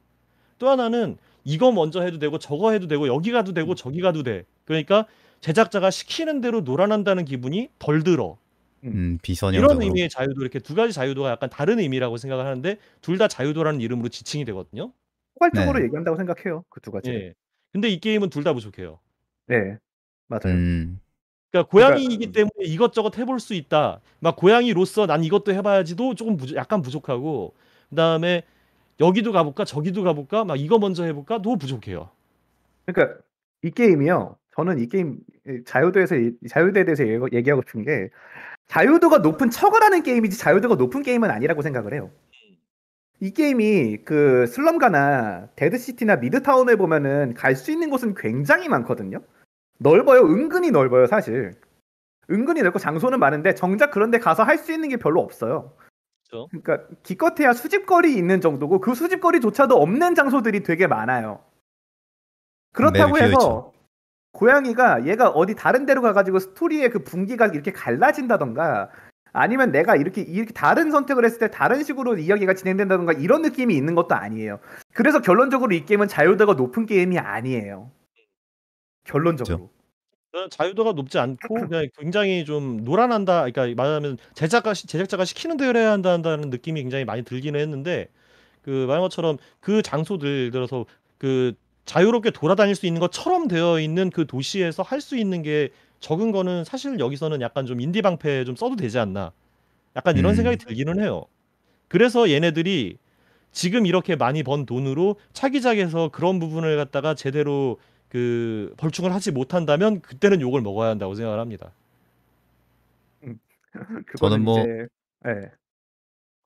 또 하나는 이거 먼저 해도 되고 저거 해도 되고 여기 가도 되고 음. 저기 가도 돼. 그러니까 제작자가 시키는 대로 놀아난다는 기분이 덜 들어. 음. 음, 비선형적으로. 이런 의미의 자유도 이렇게 두 가지 자유도가 약간 다른 의미라고 생각을 하는데 둘 다 자유도라는 이름으로 지칭이 되거든요. 포괄적으로 네. 얘기한다고 생각해요. 그 두 가지. 네. 예. 근데 이 게임은 둘 다 부족해요. 네. 맞아요. 음. 그러니까 고양이이기 그러니까... 때문에 이것저것 해볼 수 있다. 막 고양이로서 난 이것도 해봐야지도 조금 부족, 약간 부족하고 그다음에 여기도 가볼까 저기도 가볼까 막 이거 먼저 해볼까 도 부족해요. 그러니까 이 게임이요. 저는 이 게임 자유도에서 자유도에 대해서 얘기하고 싶은 게 자유도가 높은 척을 하는 게임이지 자유도가 높은 게임은 아니라고 생각을 해요. 이 게임이 그 슬럼가나 데드시티나 미드타운을 보면은 갈 수 있는 곳은 굉장히 많거든요. 넓어요. 은근히 넓어요, 사실. 은근히 넓고 장소는 많은데 정작 그런데 가서 할 수 있는 게 별로 없어요. 그렇죠. 그러니까 기껏해야 수집거리 있는 정도고 그 수집거리조차도 없는 장소들이 되게 많아요. 그렇다고 네, 그렇죠, 해서 그렇죠. 고양이가 얘가 어디 다른 데로 가가지고 스토리의 그 분기가 이렇게 갈라진다던가 아니면 내가 이렇게 이렇게 다른 선택을 했을 때 다른 식으로 이야기가 진행된다던가 이런 느낌이 있는 것도 아니에요. 그래서 결론적으로 이 게임은 자유도가 높은 게임이 아니에요. 결론적으로. 그렇죠. 어, 자유도가 높지 않고 음. 그냥 굉장히 좀 노란한다 그러니까 말하면 자 제작가 제작자가 시키는 대로 해야 한다 는 느낌이 굉장히 많이 들기는 했는데 그 말한 것처럼 그 장소들 들어서 그 자유롭게 돌아다닐 수 있는 것처럼 되어 있는 그 도시에서 할 수 있는 게 적은 거는 사실 여기서는 약간 좀 '인디 방패좀 써도 되지 않나.' 약간 이런 음. 생각이 들기는 해요. 그래서 얘네들이 지금 이렇게 많이 번 돈으로 차기작에서 그런 부분을 갖다가 제대로 그 벌충을 하지 못한다면 그때는 욕을 먹어야 한다고 생각을 합니다. 음. 저는 뭐 이제... 네.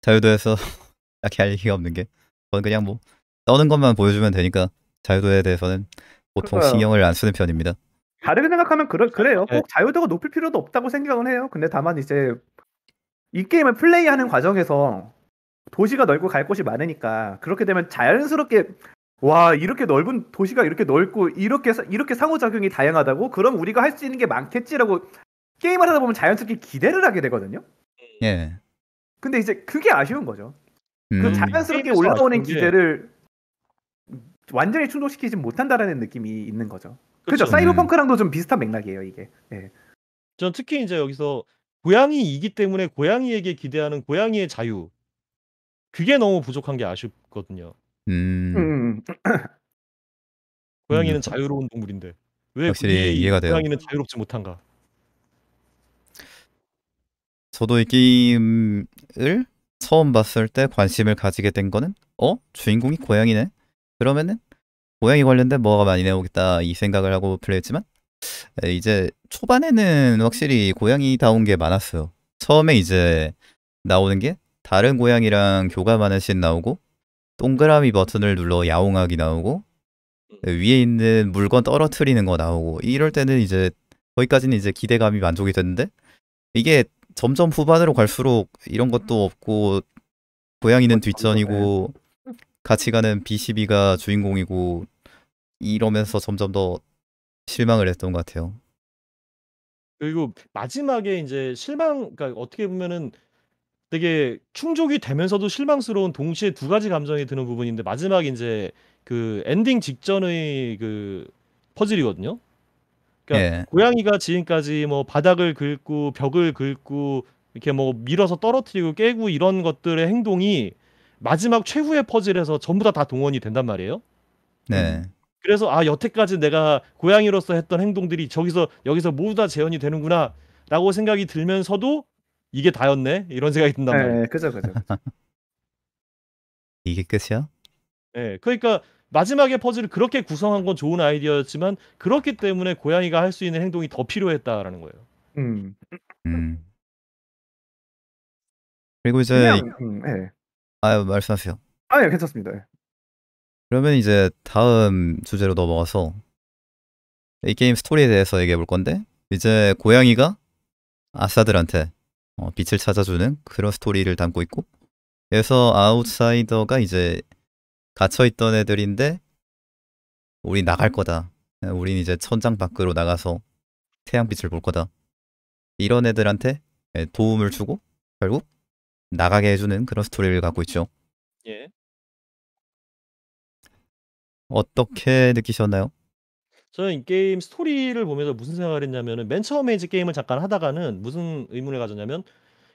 자유도에서 딱히 할 얘기가 없는 게 저는 그냥 뭐 떠는 것만 보여주면 되니까 자유도에 대해서는 보통 그러니까요. 신경을 안 쓰는 편입니다. 다르게 생각하면 그러, 그래요. 네. 꼭 자유도가 높일 필요도 없다고 생각은 해요. 근데 다만 이제 이 게임을 플레이하는 과정에서 도시가 넓고 갈 곳이 많으니까 그렇게 되면 자연스럽게 와 이렇게 넓은 도시가 이렇게 넓고 이렇게 이렇게 상호작용이 다양하다고 그럼 우리가 할 수 있는 게 많겠지라고 게임을 하다 보면 자연스럽게 기대를 하게 되거든요. 예. 예. 근데 이제 그게 아쉬운 거죠. 그 음. 그 자연스럽게 올라오는 기대를 완전히 충족시키지 못한다라는 느낌이 있는 거죠. 그렇죠. 사이버펑크랑도 좀 비슷한 맥락이에요 이게. 예. 전 특히 이제 여기서 고양이이기 때문에 고양이에게 기대하는 고양이의 자유 그게 너무 부족한 게 아쉽거든요. 음. 음. 음. 고양이는 자유로운 동물인데 왜 확실히 이해가 돼요. 고양이는 자유롭지 못한가? 저도 이 게임을 처음 봤을 때 관심을 가지게 된 거는 어 주인공이 고양이네 그러면은 고양이 관련된 뭐가 많이 나오겠다 이 생각을 하고 플레이했지만 이제 초반에는 확실히 고양이다운 게 많았어요 처음에 이제 나오는 게 다른 고양이랑 교감하는 씬 나오고 동그라미 버튼을 눌러 야옹하기 나오고 음. 위에 있는 물건 떨어뜨리는 거 나오고 이럴 때는 이제 거기까지는 이제 기대감이 만족이 됐는데 이게 점점 후반으로 갈수록 이런 것도 없고 고양이는 뒷전이고 같이 가는 B12가 주인공이고 이러면서 점점 더 실망을 했던 것 같아요. 그리고 마지막에 이제 실망 그러니까 어떻게 보면은 되게 충족이 되면서도 실망스러운 동시에 두 가지 감정이 드는 부분인데 마지막 이제 그 엔딩 직전의 그 퍼즐이거든요. 그러니까 예. 고양이가 지금까지 뭐 바닥을 긁고 벽을 긁고 이렇게 뭐 밀어서 떨어뜨리고 깨고 이런 것들의 행동이 마지막 최후의 퍼즐에서 전부 다 다 동원이 된단 말이에요. 네. 음. 그래서 아 여태까지 내가 고양이로서 했던 행동들이 저기서 여기서 모두 다 재현이 되는구나라고 생각이 들면서도 이게 다였네? 이런 생각이 든단 네, 말이에요. 네, 그죠, 그죠. 이게 끝이야? 네, 그러니까 마지막에 퍼즐을 그렇게 구성한 건 좋은 아이디어였지만 그렇기 때문에 고양이가 할 수 있는 행동이 더 필요했다라는 거예요. 음. 음. 그리고 이제 그냥, 음, 네. 아 말씀하세요. 아, 예, 괜찮습니다. 예. 그러면 이제 다음 주제로 넘어가서 이 게임 스토리에 대해서 얘기해 볼 건데 이제 고양이가 아사들한테 어, 빛을 찾아주는 그런 스토리를 담고 있고 그래서 아웃사이더가 이제 갇혀있던 애들인데 우리 나갈 거다 우린 이제 천장 밖으로 나가서 태양빛을 볼 거다 이런 애들한테 예, 도움을 주고 결국 나가게 해주는 그런 스토리를 갖고 있죠 예. 어떻게 느끼셨나요? 저는 이 게임 스토리를 보면서 무슨 생각을 했냐면은 맨 처음에 이제 게임을 잠깐 하다가는 무슨 의문을 가졌냐면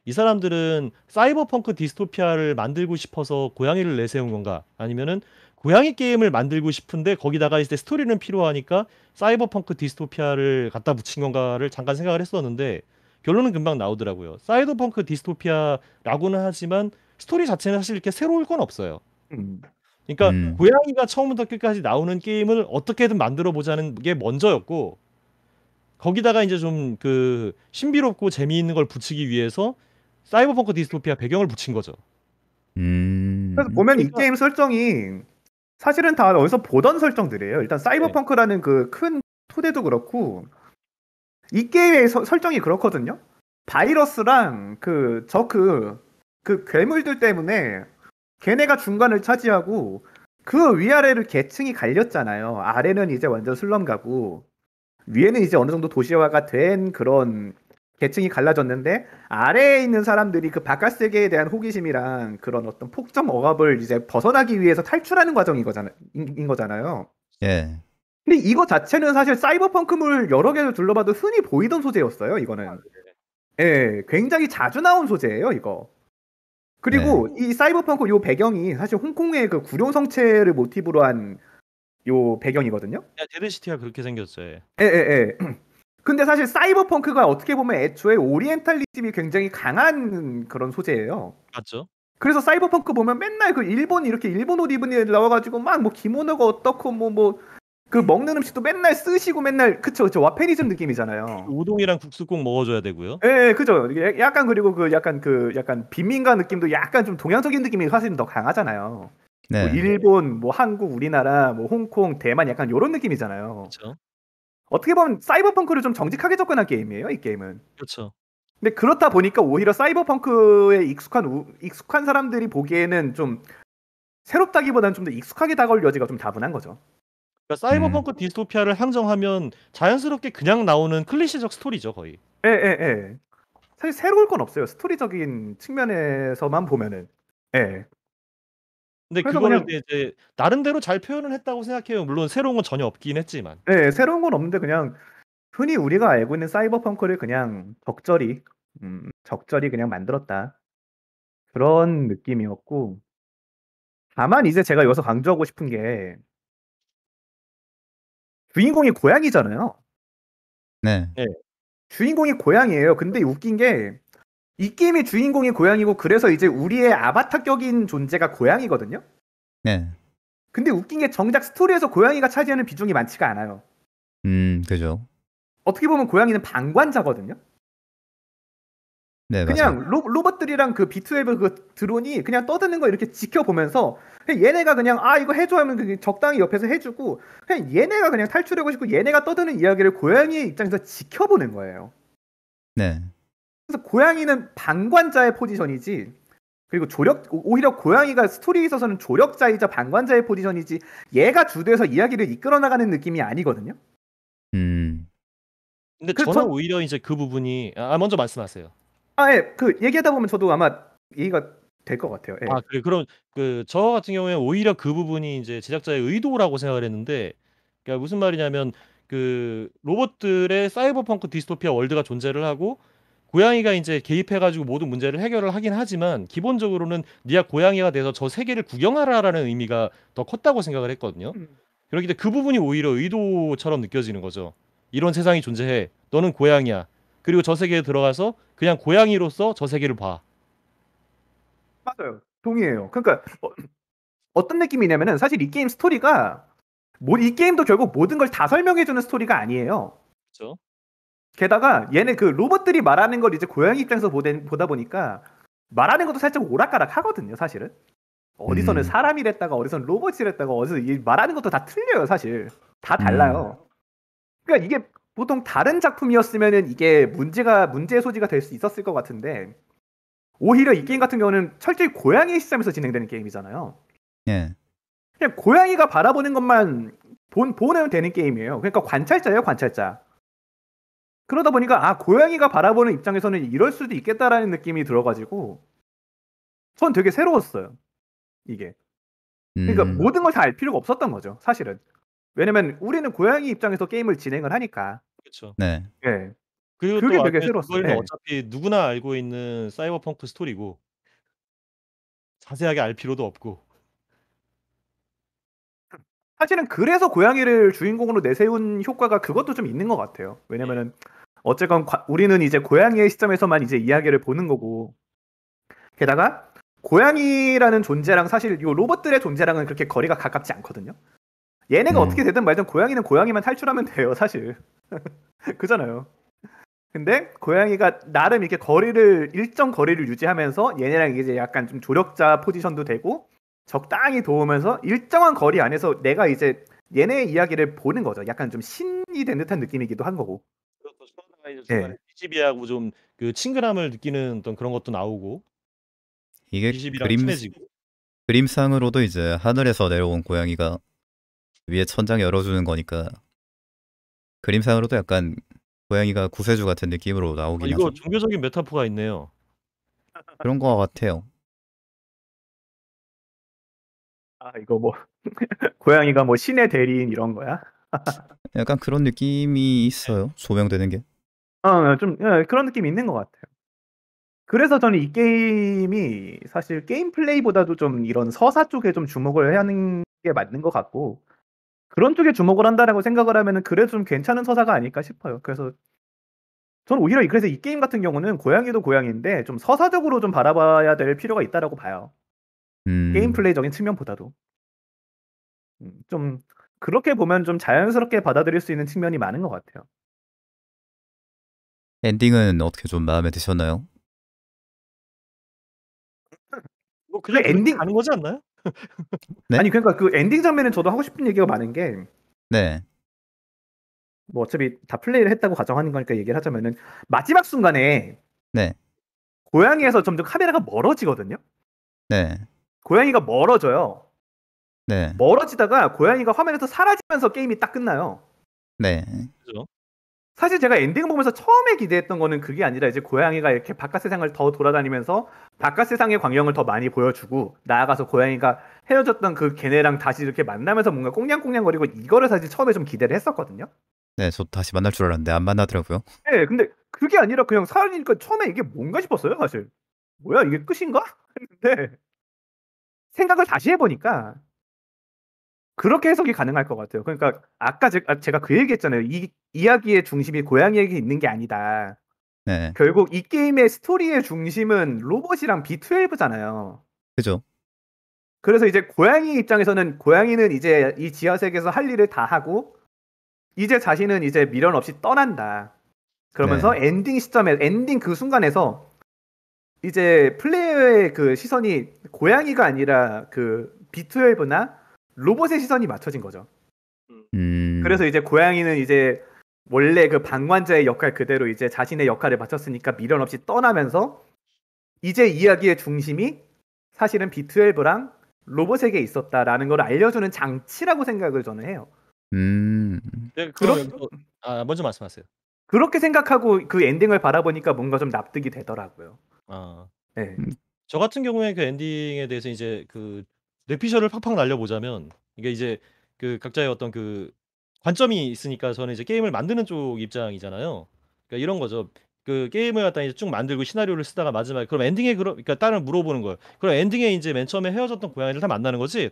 이 사람들은 사이버펑크 디스토피아를 만들고 싶어서 고양이를 내세운 건가? 아니면은 고양이 게임을 만들고 싶은데 거기다가 이제 스토리는 필요하니까 사이버펑크 디스토피아를 갖다 붙인 건가를 잠깐 생각을 했었는데 결론은 금방 나오더라고요. 사이버펑크 디스토피아라고는 하지만 스토리 자체는 사실 이렇게 새로울 건 없어요. 음. 그러니까 음. 고양이가 처음부터 끝까지 나오는 게임을 어떻게든 만들어 보자는 게 먼저였고 거기다가 이제 좀 그 신비롭고 재미있는 걸 붙이기 위해서 사이버펑크 디스토피아 배경을 붙인 거죠. 음... 그래서 보면 그러니까... 이 게임 설정이 사실은 다 어디서 보던 설정들이에요. 일단 사이버펑크라는 네. 그 그큰 토대도 그렇고 이 게임의 서, 설정이 그렇거든요. 바이러스랑 그 저크 그, 그 괴물들 때문에 걔네가 중간을 차지하고 그 위아래를 계층이 갈렸잖아요. 아래는 이제 완전 슬럼가고 위에는 이제 어느 정도 도시화가 된 그런 계층이 갈라졌는데 아래에 있는 사람들이 그 바깥 세계에 대한 호기심이랑 그런 어떤 폭점 억압을 이제 벗어나기 위해서 탈출하는 과정인 거잖아, 인, 거잖아요. 예. 근데 이거 자체는 사실 사이버펑크물 여러 개를 둘러봐도 흔히 보이던 소재였어요. 이거는. 아, 네. 예, 굉장히 자주 나온 소재예요. 이거. 그리고 네. 이 사이버펑크 요 배경이 사실 홍콩의 그 구룡 성체를 모티브로 한 요 배경이거든요. 데드시티가 그렇게 생겼어요. 예예예. 예, 예. 근데 사실 사이버펑크가 어떻게 보면 애초에 오리엔탈리즘이 굉장히 강한 그런 소재예요. 맞죠? 그래서 사이버펑크 보면 맨날 그 일본 이렇게 일본 옷 입은 애 나와가지고 막 뭐 기모노가 어떻고 뭐뭐 뭐, 뭐그 먹는 음식도 맨날 쓰시고 맨날 그쵸 그쵸 와페니즘 느낌이잖아요. 그 우동이랑 국수 꼭 먹어줘야 되고요. 예, 예 그죠. 약간 그리고 그 약간 그 약간 빈민가 느낌도 약간 좀 동양적인 느낌이 사실 더 강하잖아요. 네. 뭐 일본, 뭐 한국, 우리나라, 뭐 홍콩, 대만 약간 요런 느낌이잖아요. 그렇죠. 어떻게 보면 사이버펑크를 좀 정직하게 접근한 게임이에요, 이 게임은. 그렇죠. 근데 그렇다 보니까 오히려 사이버펑크에 익숙한 우, 익숙한 사람들이 보기에는 좀 새롭다기보다는 좀 더 익숙하게 다가올 여지가 좀 다분한 거죠. 그러니까 음. 사이버펑크 음. 디스토피아를 상정하면 자연스럽게 그냥 나오는 클리셰적 스토리죠 거의. 예, 예, 예. 사실 새로울 건 없어요. 스토리적인 측면에서만 보면은. 예. 근데 그거는 그냥... 이제 나름대로 잘 표현을 했다고 생각해요. 물론 새로운 건 전혀 없긴 했지만. 예, 새로운 건 없는데 그냥 흔히 우리가 알고 있는 사이버펑크를 그냥 적절히 음, 적절히 그냥 만들었다. 그런 느낌이었고 다만 이제 제가 여기서 강조하고 싶은 게 주인공이 고양이잖아요. 네. 네. 주인공이 고양이에요. 근데 웃긴 게 이 게임의 주인공이 고양이고 그래서 이제 우리의 아바타격인 존재가 고양이거든요. 네. 근데 웃긴 게 정작 스토리에서 고양이가 차지하는 비중이 많지가 않아요. 음, 그죠. 어떻게 보면 고양이는 방관자거든요. 네, 그냥 로, 로봇들이랑 그 B2웹 그 드론이 그냥 떠드는 거 이렇게 지켜보면서 그냥 얘네가 그냥 아 이거 해줘 하면 적당히 옆에서 해주고 그냥 얘네가 그냥 탈출하고 싶고 얘네가 떠드는 이야기를 고양이의 입장에서 지켜보는 거예요. 네. 그래서 고양이는 방관자의 포지션이지 그리고 조력 오히려 고양이가 스토리에 있어서는 조력자이자 방관자의 포지션이지 얘가 주도해서 이야기를 이끌어 나가는 느낌이 아니거든요. 음. 근데 저는 오히려 이제 그 부분이 아 먼저 말씀하세요. 아, 예. 그 얘기하다 보면 저도 아마 이해가 될 것 같아요. 예. 아 그래 그럼 그 저 같은 경우에 오히려 그 부분이 이제 제작자의 의도라고 생각을 했는데 그러니까 무슨 말이냐면 그 로봇들의 사이버펑크 디스토피아 월드가 존재를 하고 고양이가 이제 개입해가지고 모든 문제를 해결을 하긴 하지만 기본적으로는 니가 고양이가 돼서 저 세계를 구경하라라는 의미가 더 컸다고 생각을 했거든요. 음. 그렇기 그러니까 때문에 그 부분이 오히려 의도처럼 느껴지는 거죠. 이런 세상이 존재해. 너는 고양이야. 그리고 저 세계에 들어가서 그냥 고양이로서 저 세계를 봐. 맞아요. 동의해요. 그러니까 어, 떤 느낌이냐면은 사실 이 게임 스토리가 뭐 이 게임도 결국 모든 걸 다 설명해 주는 스토리가 아니에요. 그렇죠. 게다가 얘네 그 로봇들이 말하는 걸 이제 고양이 입장에서 보된, 보다 보니까 말하는 것도 살짝 오락가락 하거든요, 사실은. 어디서는 음. 사람이랬다가 어디서는 로봇이랬다가 어디서 말하는 것도 다 틀려요, 사실. 다 음. 달라요. 음. 그러니까 이게 보통 다른 작품이었으면 이게 문제가 문제 소지가 될 수 있었을 것 같은데 오히려 이 게임 같은 경우는 철저히 고양이 시점에서 진행되는 게임이잖아요. 예. 그냥 고양이가 바라보는 것만 본 보면 되는 게임이에요. 그러니까 관찰자예요, 관찰자. 그러다 보니까 아 고양이가 바라보는 입장에서는 이럴 수도 있겠다라는 느낌이 들어가지고 전 되게 새로웠어요. 이게. 그러니까 음. 모든 걸 다 알 필요가 없었던 거죠, 사실은. 왜냐면 우리는 고양이 입장에서 게임을 진행을 하니까. 그쵸. 네. 예. 그리고 그게 또 되게 아까 싫어그거 예. 어차피 누구나 알고 있는 사이버펑크 스토리고 자세하게 알 필요도 없고. 사실은 그래서 고양이를 주인공으로 내세운 효과가 그것도 좀 있는 것 같아요. 네. 왜냐면은 어쨌건 과- 우리는 이제 고양이의 시점에서만 이제 이야기를 보는 거고 게다가 고양이라는 존재랑 사실 요 로봇들의 존재랑은 그렇게 거리가 가깝지 않거든요. 얘네가 네. 어떻게 되든 말든 고양이는 고양이만 탈출하면 돼요, 사실. 그잖아요. 근데 고양이가 나름 이렇게 거리를 일정 거리를 유지하면서 얘네랑 이제 약간 좀 조력자 포지션도 되고 적당히 도우면서 일정한 거리 안에서 내가 이제 얘네의 이야기를 보는 거죠. 약간 좀 신이 된 듯한 느낌이기도 한 거고. 그렇죠. 중간에 뒤집이하고 좀 그 친근함을 느끼는 어떤 그런 것도 나오고. 이게 그림 친해 그림상으로도 이제 하늘에서 내려온 고양이가 위에 천장 열어주는 거니까 그림상으로도 약간 고양이가 구세주 같은 느낌으로 나오긴 아, 이거 하죠. 종교적인 메타포가 있네요. 그런 거 같아요. 아 이거 뭐 고양이가 뭐 신의 대리인 이런 거야? 약간 그런 느낌이 있어요. 네. 소명되는 게. 어좀 어, 예, 그런 느낌이 있는 것 같아요. 그래서 저는 이 게임이 사실 게임 플레이보다도 좀 이런 서사 쪽에 좀 주목을 해야 하는 게 맞는 것 같고 그런 쪽에 주목을 한다라고 생각을 하면은 그래도 좀 괜찮은 서사가 아닐까 싶어요. 그래서 저는 오히려 그래서 이 게임 같은 경우는 고양이도 고양이인데 좀 서사적으로 좀 바라봐야 될 필요가 있다라고 봐요. 음... 게임 플레이적인 측면보다도 음, 좀 그렇게 보면 좀 자연스럽게 받아들일 수 있는 측면이 많은 것 같아요. 엔딩은 어떻게 좀 마음에 드셨나요? 뭐 그냥 그 엔딩 아는 거지 않나요? 네? 아니 그러니까 그 엔딩 장면은 저도 하고 싶은 얘기가 많은 게 네. 뭐 어차피 다 플레이를 했다고 가정하는 거니까 얘기를 하자면은 마지막 순간에 네. 고양이에서 점점 카메라가 멀어지거든요. 네. 고양이가 멀어져요. 네. 멀어지다가 고양이가 화면에서 사라지면서 게임이 딱 끝나요. 네. 그죠? 사실 제가 엔딩 을 보면서 처음에 기대했던 거는 그게 아니라 이제 고양이가 이렇게 바깥 세상을 더 돌아다니면서 바깥 세상의 광경을 더 많이 보여주고 나아가서 고양이가 헤어졌던 그 걔네랑 다시 이렇게 만나면서 뭔가 꽁냥꽁냥거리고 이거를 사실 처음에 좀 기대를 했었거든요. 네, 저 다시 만날 줄 알았는데 안 만나더라고요. 네, 근데 그게 아니라 그냥 사연이니까 처음에 이게 뭔가 싶었어요, 사실. 뭐야, 이게 끝인가? 했는데 네. 생각을 다시 해보니까 그렇게 해석이 가능할 것 같아요. 그러니까 아까 제, 아, 제가 그 얘기했잖아요. 이 이야기의 중심이 고양이에게 있는 게 아니다. 네. 결국 이 게임의 스토리의 중심은 로봇이랑 B12잖아요. 그죠. 그래서 이제 고양이 입장에서는 고양이는 이제 이 지하 세계에서 할 일을 다 하고 이제 자신은 이제 미련 없이 떠난다. 그러면서 네. 엔딩 시점에 엔딩 그 순간에서 이제 플레이어의 그 시선이 고양이가 아니라 그 B12나 로봇의 시선이 맞춰진 거죠. 음. 음. 그래서 이제 고양이는 이제 원래 그 방관자의 역할 그대로 이제 자신의 역할을 맞췄으니까 미련 없이 떠나면서 이제 이야기의 중심이 사실은 B12랑 로봇에게 있었다라는 걸 알려주는 장치라고 생각을 저는 해요. 음. 네, 그럼 그렇죠? 아 먼저 말씀하세요. 그렇게 생각하고 그 엔딩을 바라보니까 뭔가 좀 납득이 되더라고요. 아. 네. 음. 저 같은 경우에 그 엔딩에 대해서 이제 그 뇌피셜을 팍팍 날려보자면 이게 이제 그 각자의 어떤 그 관점이 있으니까 저는 이제 게임을 만드는 쪽 입장이잖아요. 그러니까 이런 거죠. 그 게임을 갖다 이제 쭉 만들고 시나리오를 쓰다가 마지막에 그럼 엔딩에 그러, 그러니까 딸을 물어보는 거예요. 그럼 엔딩에 이제 맨 처음에 헤어졌던 고양이를 다 만나는 거지?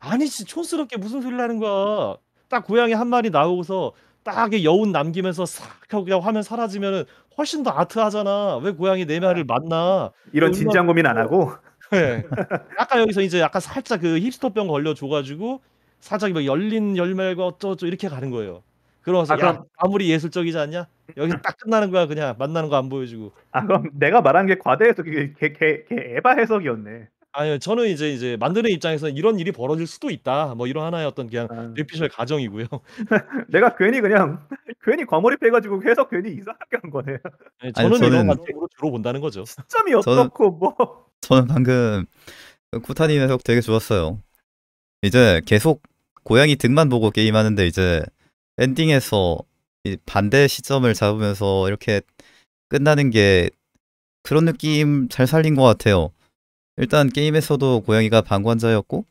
아니지 촌스럽게 무슨 소리를 하는 거야. 딱 고양이 한 마리 나오고서 딱 여운 남기면서 싹 하고 그냥 화면 사라지면은 훨씬 더 아트하잖아. 왜 고양이 네 마리를 만나? 이런 진지한 고민 안 하고 네. 아까 여기서 이제 약간 살짝 그 힙스터병 걸려줘가지고 살짝 막 열린 열매가 어쩌고 이렇게 가는 거예요. 그러면서 아, 그럼... 야, 아무리 예술적이지 않냐? 여기딱 끝나는 거야 그냥 만나는 거 안 보여주고. 아 그럼 내가 말한 게 과대 해서이 걔걔 에바 해석이었네. 아니요 저는 이제 이제 만드는 입장에서 이런 일이 벌어질 수도 있다 뭐 이런 하나의 어떤 그냥 아... 뇌피셜 가정이고요. 내가 괜히 그냥 괜히 과몰입해가지고 해석 괜히 이상하게 한 거네. 네, 저는 아니, 저는... 이런 관점으로 들어 본다는 거죠. 시점이 어떻고 저는... 뭐. 저는 방금 쿠타님 해석 되게 좋았어요. 이제 계속 고양이 등만 보고 게임하는데 이제 엔딩에서 반대 시점을 잡으면서 이렇게 끝나는 게 그런 느낌 잘 살린 것 같아요. 일단 게임에서도 고양이가 방관자였고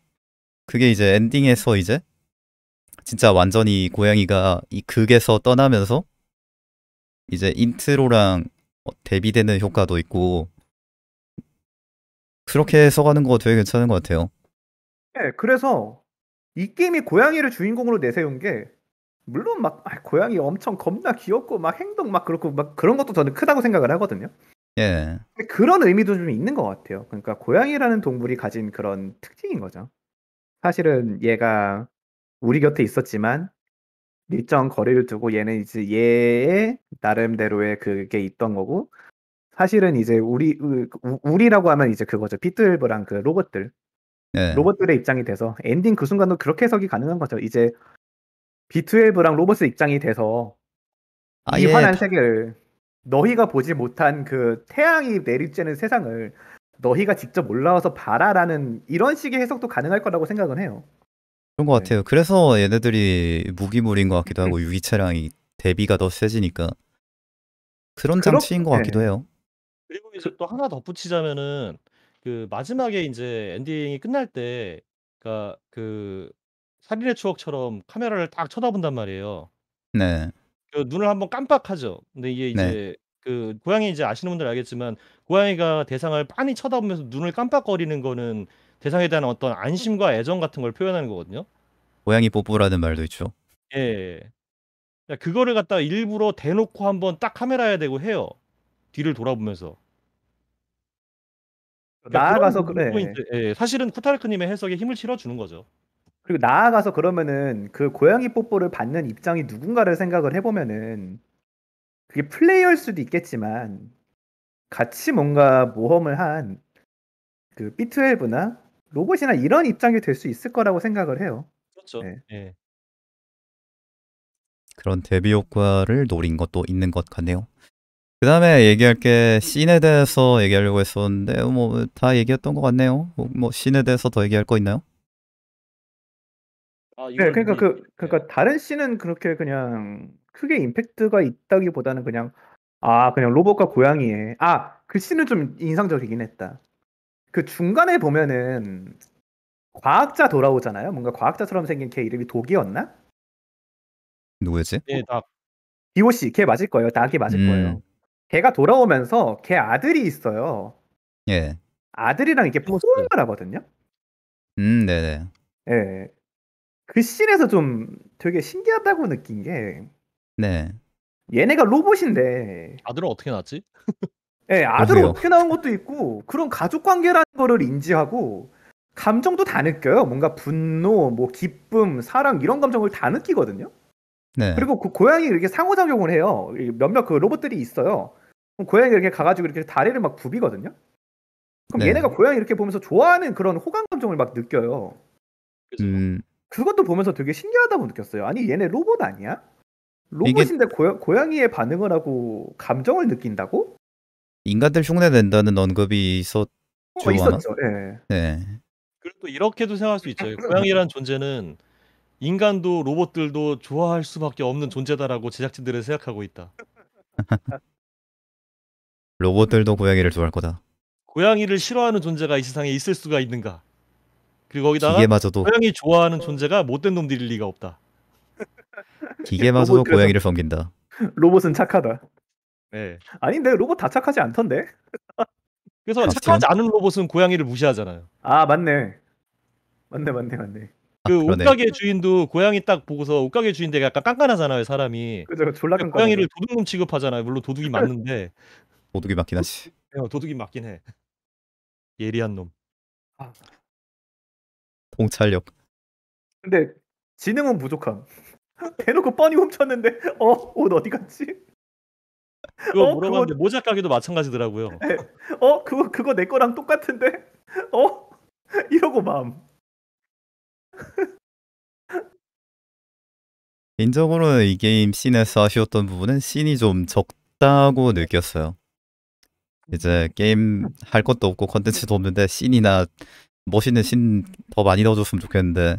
그게 이제 엔딩에서 이제 진짜 완전히 고양이가 이 극에서 떠나면서 이제 인트로랑 어, 대비되는 효과도 있고 그렇게 써가는 거 되게 괜찮은 것 같아요. 네, 그래서 이 게임이 고양이를 주인공으로 내세운 게 물론 막 아, 고양이 엄청 겁나 귀엽고 막 행동 막 그렇고 막 그런 것도 저는 크다고 생각을 하거든요. 예. 그런 의미도 좀 있는 것 같아요. 그러니까 고양이라는 동물이 가진 그런 특징인 거죠. 사실은 얘가 우리 곁에 있었지만 일정 거리를 두고 얘는 이제 얘의 나름대로의 그게 있던 거고 사실은 이제 우리 그, 우리라고 하면 이제 그거죠. 비틀브랑 그 로봇들 네. 로봇들의 입장이 돼서 엔딩 그 순간도 그렇게 해석이 가능한 거죠. 이제 비트웰브랑 로봇의 입장이 돼서 아, 이 예. 환한 세계를 너희가 보지 못한 그 태양이 내리쬐는 세상을 너희가 직접 올라와서 봐라라는 이런 식의 해석도 가능할 거라고 생각은 해요. 그런 것 네. 같아요. 그래서 얘네들이 무기물인 것 같기도 하고 유기체랑 이 대비가 더 세지니까 그런 장치인 그렇... 것 같기도 네. 해요. 그리고 이제 그또 하나 덧붙이자면은 그 마지막에 이제 엔딩이 끝날 때그까그 그러니까 살인의 추억처럼 카메라를 딱 쳐다본단 말이에요. 네. 그 눈을 한번 깜빡하죠. 근데 이게 네. 이제 그 고양이 이제 아시는 분들 알겠지만 고양이가 대상을 빤히 쳐다보면서 눈을 깜빡거리는 거는 대상에 대한 어떤 안심과 애정 같은 걸 표현하는 거거든요. 고양이 뽀뽀라는 말도 있죠. 예. 그러니까 그거를 갖다가 일부러 대놓고 한번 딱 카메라에 대고 해요. 뒤를 돌아보면서 그러니까 나아가서 그런 그래. 포인 예, 사실은 쿠타르크님의 해석에 힘을 실어주는 거죠. 그리고 나아가서 그러면은 그 고양이 뽀뽀를 받는 입장이 누군가를 생각을 해보면은 그게 플레이어일 수도 있겠지만 같이 뭔가 모험을 한그 B12나 로봇이나 이런 입장이 될 수 있을 거라고 생각을 해요. 그렇죠. 네. 예. 그런 대비 효과를 노린 것도 있는 것 같네요. 그 다음에 얘기할 게 씬에 대해서 얘기하려고 했었는데 뭐 다 얘기했던 것 같네요. 뭐, 뭐 씬에 대해서 더 얘기할 거 있나요? 아, 네, 그러니까 그 네. 그러니까 다른 씬은 그렇게 그냥 크게 임팩트가 있다기보다는 그냥 아 그냥 로봇과 고양이에 아그 씬은 좀 인상적이긴 했다. 그 중간에 보면은 과학자 돌아오잖아요. 뭔가 과학자처럼 생긴 걔 이름이 독이었나? 누구였지? 예, 네, 닭. 이호 씨, 걔 맞을 거예요. 닭이 맞을 음. 거예요. 걔가 돌아오면서 걔 아들이 있어요. 예. 아들이랑 이렇게 포옹을 하거든요. 음, 네네. 예. 그 씬에서 좀 되게 신기하다고 느낀 게 네. 얘네가 로봇인데 아들은 어떻게 낳았지? 예, 아들은 어떻게 나온 것도 있고 그런 가족 관계라는 거를 인지하고 감정도 다 느껴요. 뭔가 분노, 뭐 기쁨, 사랑 이런 감정을 다 느끼거든요. 네. 그리고 그 고양이 이렇게 상호작용을 해요. 몇몇 그 로봇들이 있어요. 고양이 이렇게 가가지고 이렇게 다리를 막굽이거든요 그럼 네. 얘네가 고양이 이렇게 보면서 좋아하는 그런 호감 감정을 막 느껴요. 음. 그것도 보면서 되게 신기하다고 느꼈어요. 아니 얘네 로봇 아니야? 로봇인데 이게... 고, 양이의 반응을 하고 감정을 느낀다고? 인간들 흉내낸다는 언급이 있었죠. 어, 있었죠. 예. 네. 그리고 또 이렇게도 생각할 수 있죠. 고양이란 존재는 인간도 로봇들도 좋아할 수밖에 없는 존재다라고 제작진들은 생각하고 있다. 로봇들도 고양이를 좋아할 거다. 고양이를 싫어하는 존재가 이 세상에 있을 수가 있는가? 그리고 거기다가 기계마저도 고양이 좋아하는 존재가 못된 놈들일 리가 없다. 기계마저도 고양이를 섬긴다. 로봇은 착하다. 네. 아닌데 로봇 다 착하지 않던데? 그래서 아, 착하지 않은 로봇은 고양이를 무시하잖아요. 아 맞네. 맞네 맞네 맞네. 그그 아, 옷가게 주인도 고양이 딱 보고서 옷가게 주인 되게 약간 깐깐하잖아요 사람이. 그죠 졸라 깜깜. 그러니까 고양이를 도둑놈 취급하잖아요. 물론 도둑이 맞는데 도둑이 맞긴 하지. 어, 도둑이 맞긴 해. 예리한 놈. 아. 통찰력. 근데 지능은 부족함. 대놓고 뻔히 훔쳤는데 어? 옷 어디 갔지? 그거 어, 물어봤는데 그거... 모자 가게도 마찬가지더라고요. 에, 어? 그거 그거 내 거랑 똑같은데? 어? 이러고 마음. 개인적으로는 이 게임 씬에서 아쉬웠던 부분은 씬이 좀 적다고 느꼈어요. 이제 게임 할 것도 없고 컨텐츠도 없는데 씬이나 멋있는 씬 더 많이 넣어줬으면 좋겠는데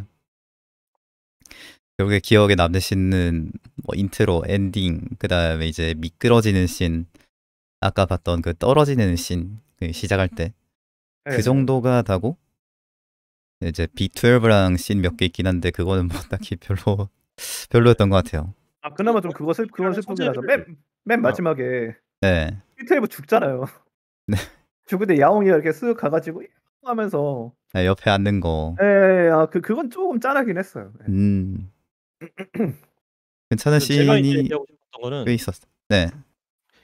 결국에 기억에 남는 씬은 뭐 인트로, 엔딩, 그 다음에 이제 미끄러지는 씬, 아까 봤던 그 떨어지는 씬그 시작할 때그 네. 정도가 다고 이제 B12랑 씬 몇 개 있긴 한데 그거는 뭐 딱히 별로 별로였던 것 같아요. 아 그나마 좀그거 슬프긴 하죠. 맨, 맨 어. 마지막에 네. 히트웨이브 죽잖아요. 네. 죽은데 야옹이가 이렇게 쓱 가가지고 하면서 네, 옆에 앉는 거. 예, 예 아, 그 그건 조금 짠하긴 했어요. 예. 음. 괜찮은 시인이 거는 꽤 있었어. 네.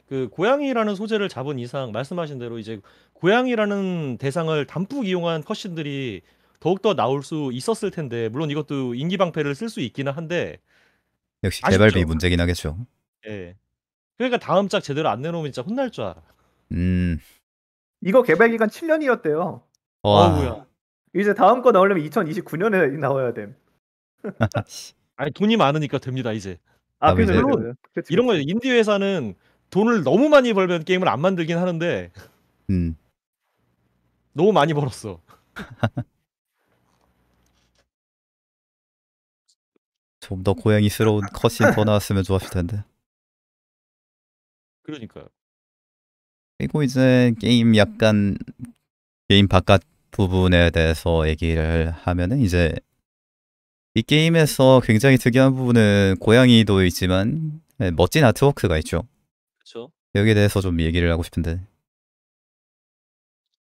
그 고양이라는 소재를 잡은 이상 말씀하신 대로 이제 고양이라는 대상을 단풍 이용한 컷신들이 더욱더 나올 수 있었을 텐데 물론 이것도 인기 방패를 쓸 수 있기는 한데 역시 아쉽죠. 개발비 문제긴 하겠죠. 예. 그러니까 다음 작 제대로 안 내놓으면 진짜 혼날 줄 알아. 음. 이거 개발 기간 7년이었대요. 어우야. 이제 다음 거 나오려면 2029년에 나와야 됨. 아니 돈이 많으니까 됩니다 이제. 아, 그래서 물론 그 이런 거 인디 회사는 돈을 너무 많이 벌면 게임을 안 만들긴 하는데. 음. 너무 많이 벌었어. 좀 더 고양이스러운 컷이더 나왔으면 좋았을 텐데. 그러니까요. 그리고 이제 게임 약간 게임 바깥 부분에 대해서 얘기를 하면은 이제 이 게임에서 굉장히 특이한 부분은 고양이도 있지만 네, 멋진 아트워크가 있죠. 그렇죠. 여기에 대해서 좀 얘기를 하고 싶은데.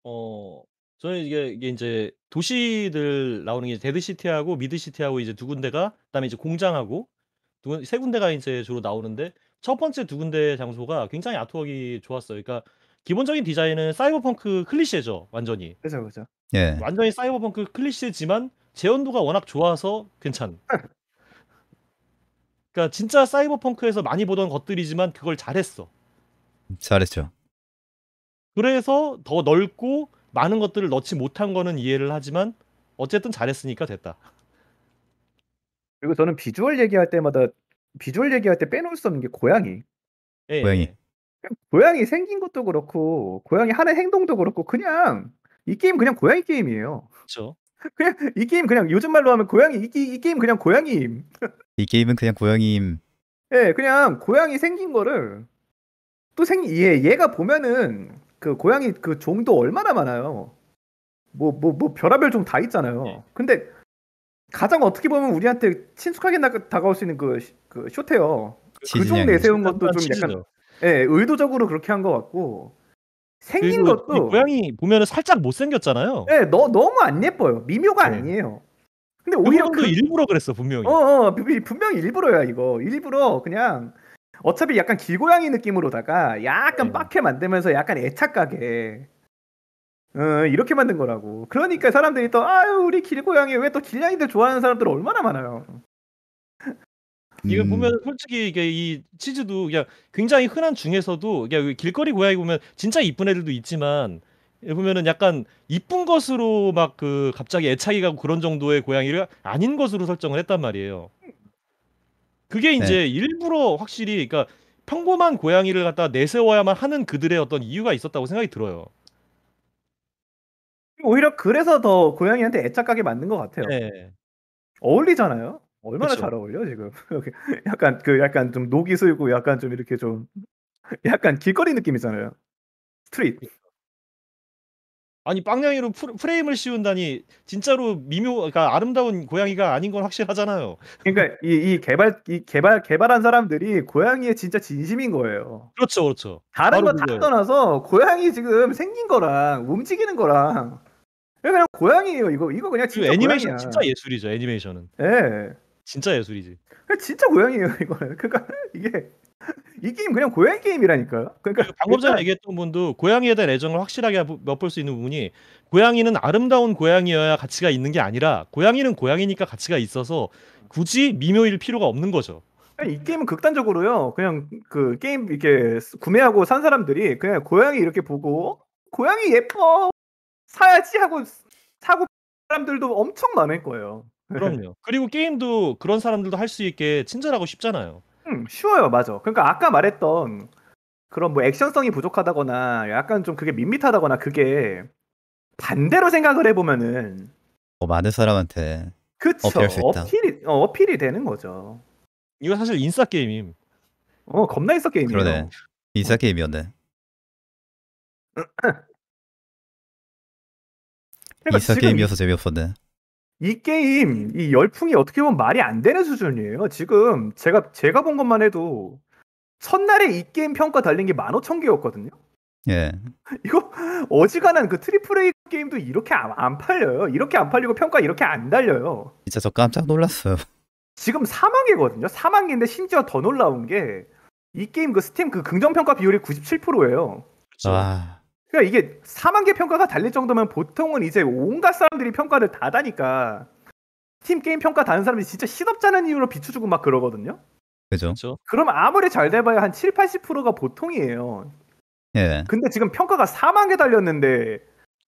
어, 저는 이게, 이게 이제 도시들 나오는 게 데드시티하고 미드시티하고 이제 두 군데가 그다음에 이제 공장하고 두, 세 군데가 이제 주로 나오는데 첫 번째 두 군데 장소가 굉장히 아트웍이 좋았어요. 그러니까 기본적인 디자인은 사이버펑크 클리셰죠, 완전히. 그죠, 그죠. 예. 완전히 사이버펑크 클리셰지만 재현도가 워낙 좋아서 괜찮. 그러니까 진짜 사이버펑크에서 많이 보던 것들이지만 그걸 잘했어. 잘했죠. 그래서 더 넓고 많은 것들을 넣지 못한 거는 이해를 하지만 어쨌든 잘했으니까 됐다. 그리고 저는 비주얼 얘기할 때마다 비주얼 얘기할 때 빼놓을 수 없는 게 고양이. 예, 고양이. 예. 고양이 생긴 것도 그렇고 고양이 하는 행동도 그렇고 그냥 이 게임 그냥 고양이 게임이에요. 그렇죠. 그냥 이 게임 그냥 요즘 말로 하면 고양이 이, 이 게임 그냥 고양이임. 이 게임은 그냥 고양이임. 예, 네, 그냥 고양이 생긴 거를 또 생, 얘, 얘가 보면은 그 고양이 그 종도 얼마나 많아요. 뭐, 뭐, 뭐, 별의별 종 다 있잖아요. 네. 근데 가장 어떻게 보면 우리한테 친숙하게 다가올 수 있는 그 그쇼테어 그중 내세운 것도 아, 좀 약간 예, 의도적으로 그렇게 한 것 같고 생긴 것도 고양이 보면은 살짝 못 생겼잖아요. 예, 너 너무 안 예뻐요. 미묘가 네. 아니에요. 근데 오히려 그 일부러 그랬어 분명히. 어, 어 분명히 일부러야 이거. 일부러 그냥 어차피 약간 길고양이 느낌으로다가 약간 네. 빡해 만들면서 약간 애착가게 어, 이렇게 만든 거라고. 그러니까 사람들이 또 아유 우리 길고양이 왜 또 길냥이들 좋아하는 사람들 얼마나 많아요. 이거 음. 보면 솔직히 이게 이 치즈도 그냥 굉장히 흔한 중에서도 그냥 길거리 고양이 보면 진짜 이쁜 애들도 있지만 보면은 약간 이쁜 것으로 막 그 갑자기 애착이 가고 그런 정도의 고양이를 아닌 것으로 설정을 했단 말이에요. 그게 네. 이제 네. 일부러 확실히 그러니까 평범한 고양이를 갖다 내세워야만 하는 그들의 어떤 이유가 있었다고 생각이 들어요. 오히려 그래서 더 고양이한테 애착 가게 만든 것 같아요. 네. 어울리잖아요. 얼마나 그쵸. 잘 어울려 지금 약간 그 약간 좀 녹이 슬고 약간 좀 이렇게 좀 약간 길거리 느낌이잖아요 스트릿 아니 빵냥이로 프레임을 씌운다니 진짜로 미묘 그러니까 아름다운 고양이가 아닌 건 확실하잖아요 그러니까 이, 이 개발 이 개발 개발한 사람들이 고양이에 진짜 진심인 거예요 그렇죠 그렇죠 다른 거 다 떠나서 고양이 지금 생긴 거랑 움직이는 거랑 그냥 고양이에요 이거 이거 그냥 그 진짜 애니메이션 고양이야. 진짜 예술이죠 애니메이션은 예. 네. 진짜 예술이지. 그 진짜 고양이에요 이거는. 그러니까 이게 이 게임 그냥 고양이 게임이라니까요. 그러니까 그 방금 전에 얘기했던 분도 고양이에 대한 애정을 확실하게 맛볼 수 있는 부분이 고양이는 아름다운 고양이여야 가치가 있는 게 아니라 고양이는 고양이니까 가치가 있어서 굳이 미묘일 필요가 없는 거죠. 이 게임은 극단적으로요. 그냥 그 게임 이렇게 구매하고 산 사람들이 그냥 고양이 이렇게 보고 고양이 예뻐 사야지 하고 사고 사람들도 엄청 많을 거예요. 그럼요. 네. 그리고 게임도 그런 사람들도 할 수 있게 친절하고 쉽잖아요. 음, 쉬워요, 맞아. 그러니까 아까 말했던 그런 뭐 액션성이 부족하다거나 약간 좀 그게 밋밋하다거나 그게 반대로 생각을 해보면은 어, 많은 사람한테 그쵸 어필할 수 있다. 어필이 어, 어필이 되는 거죠. 이거 사실 인싸 게임임. 어 겁나 인싸 게임이에 그러네. 인싸 어. 게임이었네. 그러니까 인싸 게임이어서 재미없었네. 이 게임 이 열풍이 어떻게 보면 말이 안 되는 수준이에요. 지금 제가 제가 본 것만 해도 첫날에 이 게임 평가 달린 게 15,000개였거든요. 예. 이거 어지간한 그 트리플 A 게임도 이렇게 안, 안, 팔려요. 이렇게 안 팔리고 평가 이렇게 안 달려요. 진짜 저 깜짝 놀랐어요. 지금 사망이거든요사망인데 심지어 더 놀라운 게 이 게임 그 스팀 그 긍정 평가 비율이 97%예요. 와. 그러니까 이게 4만 개 평가가 달릴 정도면 보통은 이제 온갖 사람들이 평가를 다 다니까 팀 게임 평가 다는 사람이 진짜 시덥잖은 이유로 비추주고 막 그러거든요. 그죠. 그렇죠. 그럼 아무리 잘 돼봐야 한 7, 80%가 보통이에요. 예. 근데 지금 평가가 4만 개 달렸는데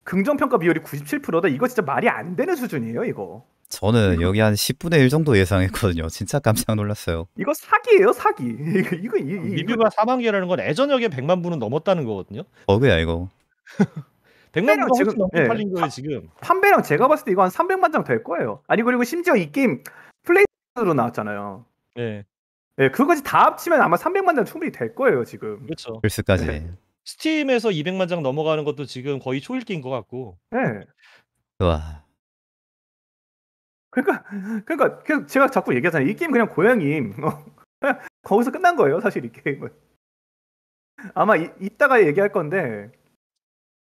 긍정 평가 비율이 97%다. 이거 진짜 말이 안 되는 수준이에요, 이거. 저는 이거. 여기 한 10분의 1 정도 예상했거든요. 진짜 깜짝 놀랐어요. 이거 사기예요, 사기. 이거 이거 이, 이, 리뷰가 4만 개라는 건애전 역에 100만 분은 넘었다는 거거든요. 어그야 이거. 100만 제가, 넘 네. 팔린 거예요 지금. 판배랑 제가 봤을 때 이거 한 300만 장 될 거예요. 아니 그리고 심지어 이 게임 플레이스로 나왔잖아요. 네. 네, 그거까지 다 합치면 아마 300만 장 충분히 될 거예요 지금. 그렇죠. 글스까지. 네. 스팀에서 200만 장 넘어가는 것도 지금 거의 초일기인 것 같고. 네. 예. 와. 그러니까 그러니까 계속 제가 자꾸 얘기하잖아요. 이 게임 그냥 고양이 어. 거기서 끝난 거예요 사실 이 게임은. 아마 이, 이따가 얘기할 건데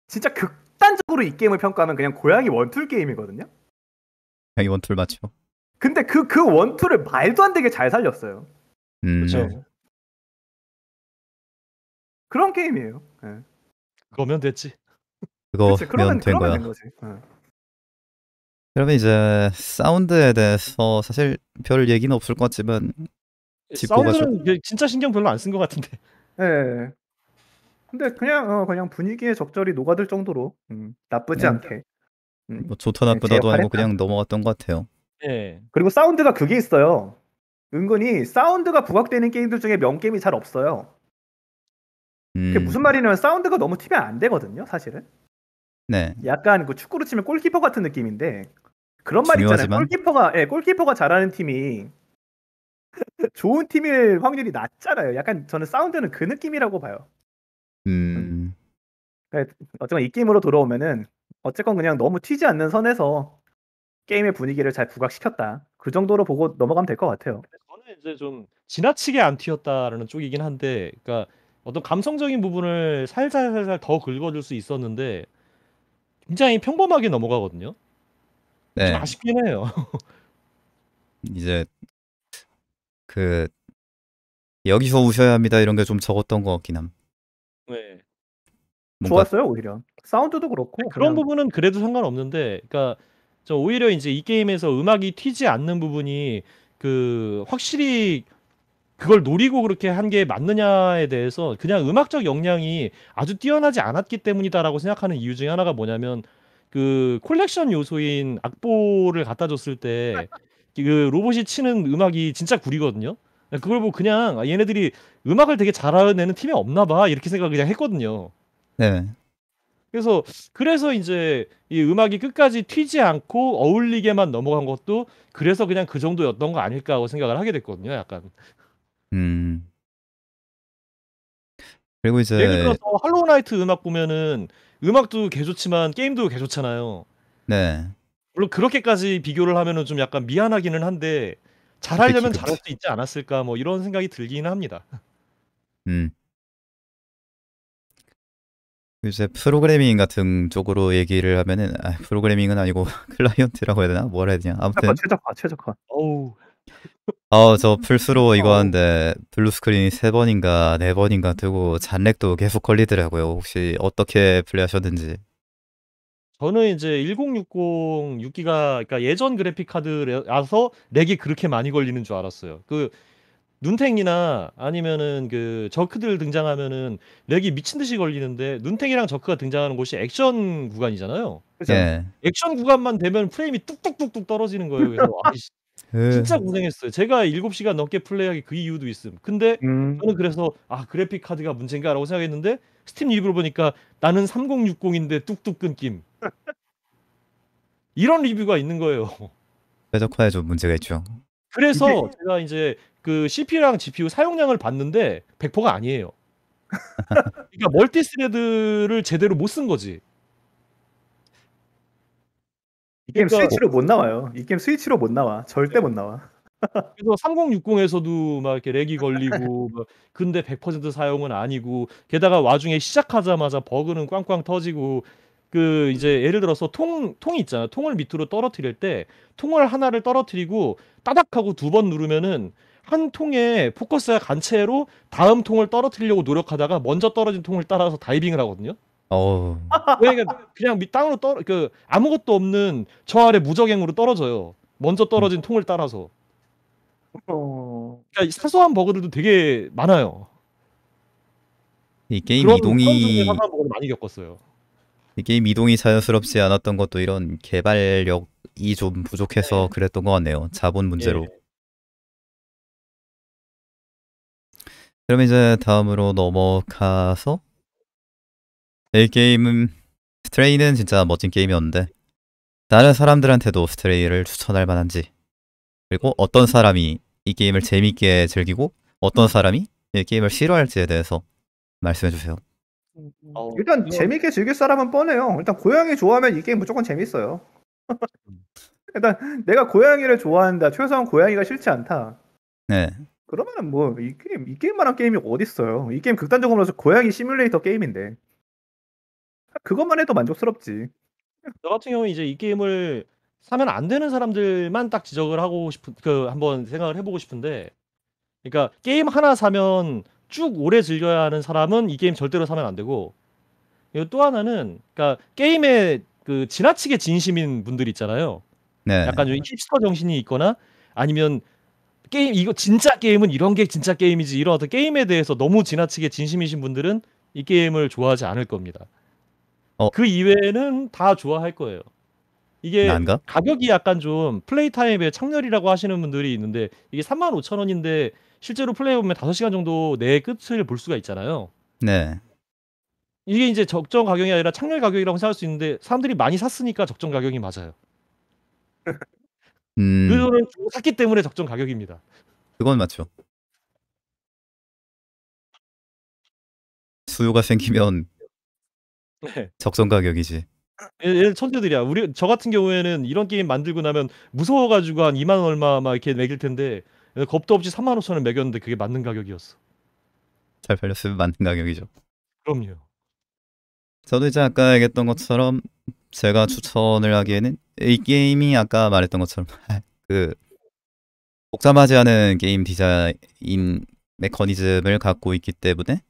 진짜 극단적으로 이 게임을 평가하면 그냥 고양이 원툴 게임이거든요. 고양이 원툴 맞죠. 근데 그그 그 원툴을 말도 안 되게 잘 살렸어요. 음. 그렇죠. 그런 게임이에요. 네. 그러면 됐지. 그거 그치, 그러면 된그 거야. 된 네. 그러면 이제 사운드에 대해서 사실 별 얘기는 없을 것 같지만 예, 사운드는 그 진짜 신경 별로 안 쓴 것 같은데. 네. 근데 그냥 어, 그냥 분위기에 적절히 녹아들 정도로 음, 나쁘지 그 않게 음, 뭐 좋다 네, 나쁘다도 아니고 그냥 넘어갔던 것 같아요. 예. 그리고 사운드가 그게 있어요. 은근히 사운드가 부각되는 게임들 중에 명 게임이 잘 없어요. 음. 그게 무슨 음. 말이냐면 사운드가 너무 튀면 안 되거든요, 사실은. 네. 약간 그 축구로 치면 골키퍼 같은 느낌인데 그런 말 중요하지만... 있잖아요. 골키퍼가 예, 골키퍼가 잘하는 팀이 좋은 팀일 확률이 낮잖아요. 약간 저는 사운드는 그 느낌이라고 봐요. 음. 음. 그러니까 어쨌건 이 게임으로 돌아오면은 어쨌건 그냥 너무 튀지 않는 선에서 게임의 분위기를 잘 부각시켰다. 그 정도로 보고 넘어가면 될 것 같아요. 저는 이제 좀 지나치게 안 튀었다라는 쪽이긴 한데, 그러니까 어떤 감성적인 부분을 살살살살 더 긁어줄 수 있었는데 굉장히 평범하게 넘어가거든요. 네. 아쉽긴 해요. 이제 그 여기서 우셔야 합니다 이런 게 좀 적었던 것 같긴 함. 뭔가... 좋았어요 오히려 사운드도 그렇고 그런 그냥... 부분은 그래도 상관없는데 그러니까 저 오히려 이제 이 게임에서 음악이 튀지 않는 부분이 그 확실히 그걸 노리고 그렇게 한 게 맞느냐에 대해서 그냥 음악적 역량이 아주 뛰어나지 않았기 때문이다라고 생각하는 이유 중에 하나가 뭐냐면 그 콜렉션 요소인 악보를 갖다 줬을 때 그 로봇이 치는 음악이 진짜 구리거든요. 그걸 보고 그냥 아, 얘네들이 음악을 되게 잘하는 애는 팀에 없나 봐 이렇게 생각을 그냥 했거든요. 네. 그래서 그래서 이제 이 음악이 끝까지 튀지 않고 어울리게만 넘어간 것도 그래서 그냥 그 정도였던 거 아닐까 하고 생각을 하게 됐거든요. 약간. 음. 그리고 이제 예를 들어서 할로우 나이트 음악 보면은 음악도 개 좋지만 게임도 개 좋잖아요. 네. 물론 그렇게까지 비교를 하면은 좀 약간 미안하기는 한데 잘하려면 잘할 수 있지 않았을까 뭐 이런 생각이 들기는 합니다. 음. 이제 프로그래밍 같은 쪽으로 얘기를 하면은 아, 프로그래밍은 아니고 클라이언트라고 해야 되나? 뭐라 해야 되냐? 아무튼 최적화, 최적화. 어우. 어, 저 플스로 이거 하는데 블루 스크린이 세 번인가 네 번인가 되고 잔렉도 계속 걸리더라고요. 혹시 어떻게 플레이하셨는지? 저는 이제 1060 6기가 그러니까 예전 그래픽 카드라서 렉이 그렇게 많이 걸리는 줄 알았어요. 그 눈탱이나 아니면은 그 저크들 등장하면은 렉이 미친 듯이 걸리는데 눈탱이랑 저크가 등장하는 곳이 액션 구간이잖아요. 그죠? 예. 액션 구간만 되면 프레임이 뚝뚝뚝뚝 떨어지는 거예요. 그래서 아, 예. 진짜 고생했어요. 제가 7시간 넘게 플레이하기 그 이유도 있음. 근데 음. 저는 그래서 아 그래픽 카드가 문제인가라고 생각했는데 스팀 리뷰를 보니까 나는 3060인데 뚝뚝 끊김. 이런 리뷰가 있는 거예요. 최적화에 좀 문제가 있죠. 그래서 이게... 제가 이제 그 CPU랑 GPU 사용량을 봤는데 100%가 아니에요. 그러니까 멀티스레드를 제대로 못 쓴 거지. 이 게임 그러니까 스위치로 못 나와요. 이 게임 스위치로 못 나와. 절대 네. 못 나와. 그래서 3060에서도 막 이렇게 렉이 걸리고 근데 100% 사용은 아니고 게다가 와중에 시작하자마자 버그는 꽝꽝 터지고 그 이제 예를 들어서 통 통이 있잖아. 통을 밑으로 떨어뜨릴 때 통을 하나를 떨어뜨리고 따닥하고 두 번 누르면은 한 통에 포커스가 간 채로 다음 통을 떨어뜨리려고 노력하다가 먼저 떨어진 통을 따라서 다이빙을 하거든요. 어. 그러니까 그냥 땅으로 떨어 그 아무것도 없는 저 아래 무적행으로 떨어져요. 먼저 떨어진 음. 통을 따라서. 어. 그러니까 사소한 버그들도 되게 많아요. 이 게임 이동이 그를 많이 겪었어요. 이 게임 이동이 자연스럽지 않았던 것도 이런 개발력이 좀 부족해서 네. 그랬던 것 같네요. 자본 문제로. 예. 그럼 이제 다음으로 넘어가서 이 게임은 스트레이는 진짜 멋진 게임이었는데 다른 사람들한테도 스트레이를 추천할 만한지 그리고 어떤 사람이 이 게임을 재밌게 즐기고 어떤 사람이 이 게임을 싫어할지에 대해서 말씀해 주세요. 어, 일단 뭐 재밌게 즐길 사람은 뻔해요. 일단 고양이 좋아하면 이 게임 무조건 재밌어요. 일단 내가 고양이를 좋아한다. 최소한 고양이가 싫지 않다. 네. 그러면은 뭐 이 게임 이 게임만한 게임이 어디 있어요? 이 게임 극단적으로 말해서 고양이 시뮬레이터 게임인데 그것만 해도 만족스럽지. 저 같은 경우 이제 이 게임을 사면 안 되는 사람들만 딱 지적을 하고 싶은 그 한번 생각을 해보고 싶은데, 그러니까 게임 하나 사면 쭉 오래 즐겨야 하는 사람은 이 게임 절대로 사면 안 되고, 그리고 또 하나는 그러니까 게임에 그 지나치게 진심인 분들 있잖아요. 네. 약간 좀 힙스터 정신이 있거나 아니면 게임 이거 진짜 게임은 이런 게 진짜 게임이지 이런 어떤 게임에 대해서 너무 지나치게 진심이신 분들은 이 게임을 좋아하지 않을 겁니다. 어. 그 이외에는 다 좋아할 거예요. 이게 난가? 가격이 약간 좀 플레이 타임의 창렬이라고 하시는 분들이 있는데 이게 35,000원인데 실제로 플레이 보면 5시간 정도 내 끝을 볼 수가 있잖아요. 네. 이게 이제 적정 가격이 아니라 창렬 가격이라고 생각할 수 있는데 사람들이 많이 샀으니까 적정 가격이 맞아요. 음. 그 돈을 주고 샀기 때문에 적정 가격입니다. 그건 맞죠. 수요가 생기면 네. 적정 가격이지. 얘 예, 예, 천재들이야. 우리 저 같은 경우에는 이런 게임 만들고 나면 무서워가지고 한 2만 얼마 막 이렇게 매길 텐데 예, 겁도 없이 3만 5천 원 매겼는데 그게 맞는 가격이었어. 잘 팔렸으면 맞는 가격이죠. 그럼요. 저도 이제 아까 얘기했던 것처럼 제가 추천을 하기에는 이 게임이 아까 말했던 것처럼 그 복잡하지 않은 게임 디자인 메커니즘을 갖고 있기 때문에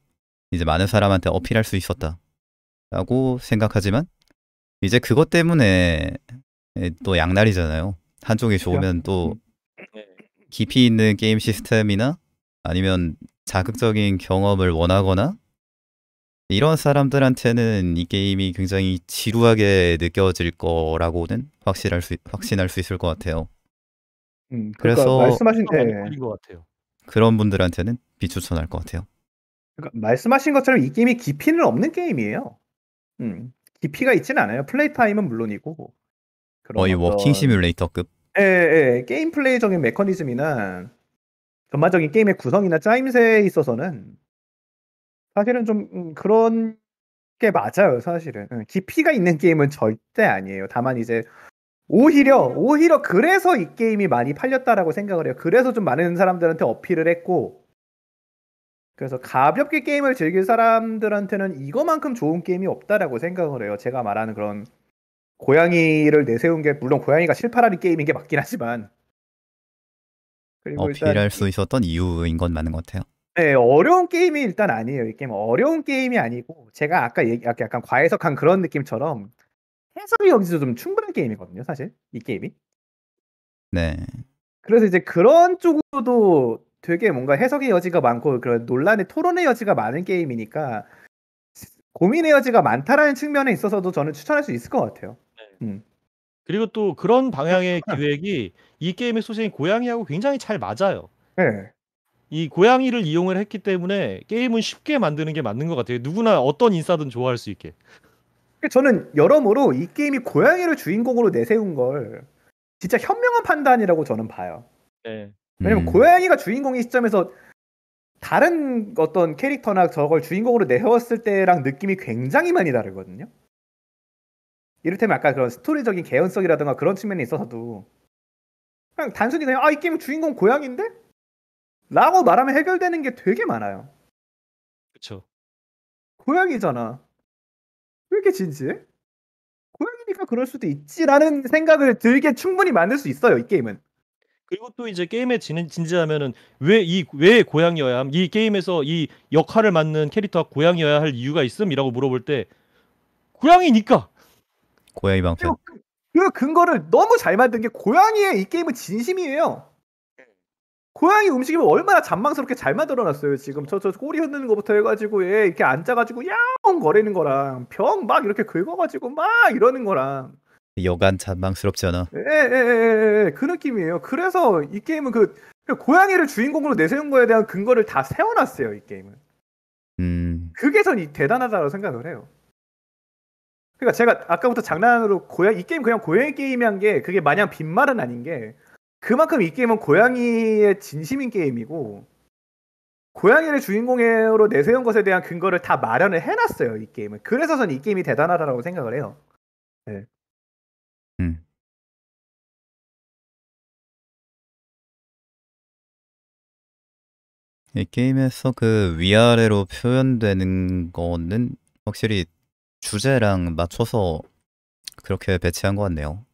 이제 많은 사람한테 어필할 수 있었다라고 생각하지만 이제 그것 때문에 예, 또 양날이잖아요. 한쪽이 좋으면 또 음. 네. 깊이 있는 게임 시스템이나 아니면 자극적인 경험을 원하거나 이런 사람들한테는 이 게임이 굉장히 지루하게 느껴질 거라고는 확실할 수 확신할 수 있을 것 같아요. 음, 그러니까 래서 말씀하신 것 같아요. 그런 분들한테는 비추천할 것 같아요. 그러니까 말씀하신 것처럼 이 게임이 깊이는 없는 게임이에요. 음, 깊이가 있진 않아요. 플레이 타임은 물론이고 거의 어떤... 워킹 시뮬레이터급. 예, 예, 예, 게임 플레이적인 메커니즘이나 전반적인 게임의 구성이나 짜임새에 있어서는 사실은 좀 음, 그런 게 맞아요, 사실은. 깊이가 있는 게임은 절대 아니에요. 다만 이제 오히려 오히려 그래서 이 게임이 많이 팔렸다라고 생각을 해요. 그래서 좀 많은 사람들한테 어필을 했고 그래서 가볍게 게임을 즐길 사람들한테는 이거만큼 좋은 게임이 없다라고 생각을 해요. 제가 말하는 그런 고양이를 내세운 게 물론 고양이가 실패하는 게임인 게 맞긴 하지만 어필할 수 있었던 이유인 건 맞는 것 같아요. 네, 어려운 게임이 일단 아니에요. 이 게임 어려운 게임이 아니고 제가 아까 얘기 약간 과해석한 그런 느낌처럼 해석이 여기서 좀 충분한 게임이거든요, 사실 이 게임이. 네. 그래서 이제 그런 쪽으로도 되게 뭔가 해석의 여지가 많고 그런 논란의 토론의 여지가 많은 게임이니까 고민의 여지가 많다라는 측면에 있어서도 저는 추천할 수 있을 것 같아요. 네. 음. 그리고 또 그런 방향의 네. 기획이 이 게임의 소재인 고양이하고 굉장히 잘 맞아요. 네. 이 고양이를 이용을 했기 때문에 게임은 쉽게 만드는 게 맞는 것 같아요. 누구나 어떤 인싸든 좋아할 수 있게. 그러니까 저는 여러모로 이 게임이 고양이를 주인공으로 내세운 걸 진짜 현명한 판단이라고 저는 봐요. 네. 왜냐면 음. 고양이가 주인공인 시점에서 다른 어떤 캐릭터나 저걸 주인공으로 내세웠을 때랑 느낌이 굉장히 많이 다르거든요. 이를테면 아까 그런 스토리적인 개연성이라든가 그런 측면에 있어서도 그냥 단순히 그냥 아 이 게임 주인공 고양인데 라고 말하면 해결되는 게 되게 많아요. 그쵸. 고양이잖아. 왜 이렇게 진지해? 고양이니까 그럴 수도 있지라는 생각을 들게 충분히 만들 수 있어요, 이 게임은. 그리고 또 이제 게임에 진, 진지하면은 왜 이 왜고양이어야 함? 이 게임에서 이 역할을 맡는 캐릭터가 고양이어야할 이유가 있음이라고 물어볼 때 고양이니까 고양이 방편. 그, 그 근거를 너무 잘 만든 게 고양이의 이 게임은 진심이에요. 고양이 음식이면 얼마나 잔망스럽게 잘 만들어놨어요. 지금 저저 저 꼬리 흔드는 것부터 해가지고 얘 이렇게 앉아가지고 야옹 거리는 거랑 병 막 이렇게 긁어가지고 막 이러는 거랑 여간 잔망스럽지 않아. 예예예그 예, 예. 예, 예, 예 그 느낌이에요. 그래서 이 게임은 그 고양이를 주인공으로 내세운 거에 대한 근거를 다 세워놨어요. 이 게임은. 음. 그게 전 대단하다고 생각을 해요. 그러니까 제가 아까부터 장난으로 고양 이 게임 그냥 고양이 게임이 한 게 그게 마냥 빈말은 아닌 게 그만큼 이 게임은 고양이의 진심인 게임이고 고양이를 주인공으로 내세운 것에 대한 근거를 다 마련을 해놨어요 이 게임은 그래서 선이 게임이 대단하다고 생각을 해요 네. 음. 이 게임에서 그 위아래로 표현되는 거는 확실히 주제랑 맞춰서 그렇게 배치한 것 같네요.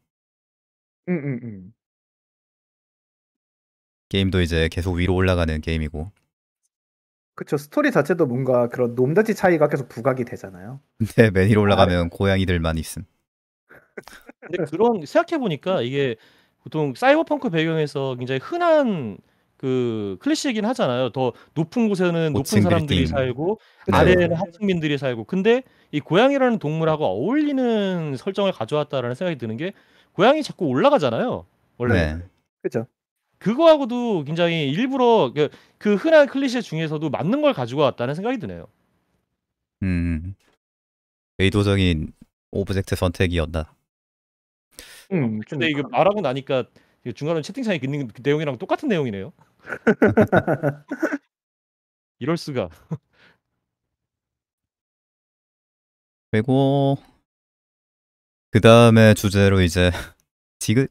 음, 음, 음. 게임도 이제 계속 위로 올라가는 게임이고. 그쵸 스토리 자체도 뭔가 그런 놈다지 차이가 계속 부각이 되잖아요. 근맨 네, 위로 올라가면 아. 고양이들만 있음. 근데 그런 생각해 보니까 이게 보통 사이버펑크 배경에서 굉장히 흔한 그 클래식이긴 하잖아요. 더 높은 곳에는 높은 사람들이 빌딩. 살고 네. 아래는 에 하층민들이 살고. 근데 이 고양이라는 동물하고 어울리는 설정을 가져왔다라는 생각이 드는 게 고양이 자꾸 올라가잖아요. 원래. 네. 그렇죠. 그거하고도 굉장히 일부러 그, 그 흔한 클리셰 중에서도 맞는 걸 가지고 왔다는 생각이 드네요. 음, 의도적인 오브젝트 선택이었다. 음, 음 근데 이거 말하고 나니까 중간에 채팅창에 있는 내용이랑 똑같은 내용이네요. 이럴 수가. 그리고 그 다음에 주제로 이제 지금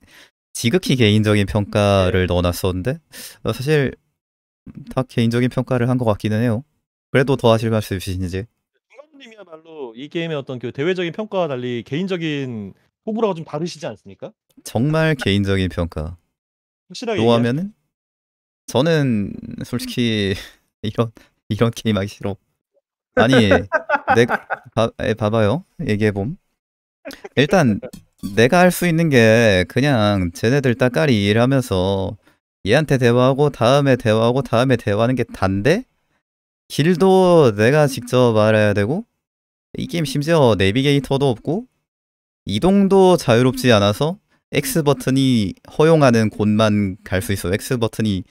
지극히 개인적인 평가를 네. 넣어놨었는데 어, 사실 다 개인적인 평가를 한 것 같기는 해요. 그래도 더 하실 말씀 있으신지? 중간님이야말로 이 게임의 어떤 그 대외적인 평가와 달리 개인적인 호불호가 좀 다르시지 않습니까? 정말 개인적인 평가. 확실하게 하면은 저는 솔직히 이런 이런 게임 하기 싫어. 아니, 내 봐, 봐봐요. 얘기해 봄. 일단 내가 할 수 있는 게 그냥 쟤네들 따까리 일하면서 얘한테 대화하고 다음에 대화하고 다음에 대화하는 게 단데 길도 내가 직접 알아야 되고 이 게임 심지어 내비게이터도 없고 이동도 자유롭지 않아서 X 버튼이 허용하는 곳만 갈 수 있어. X 버튼이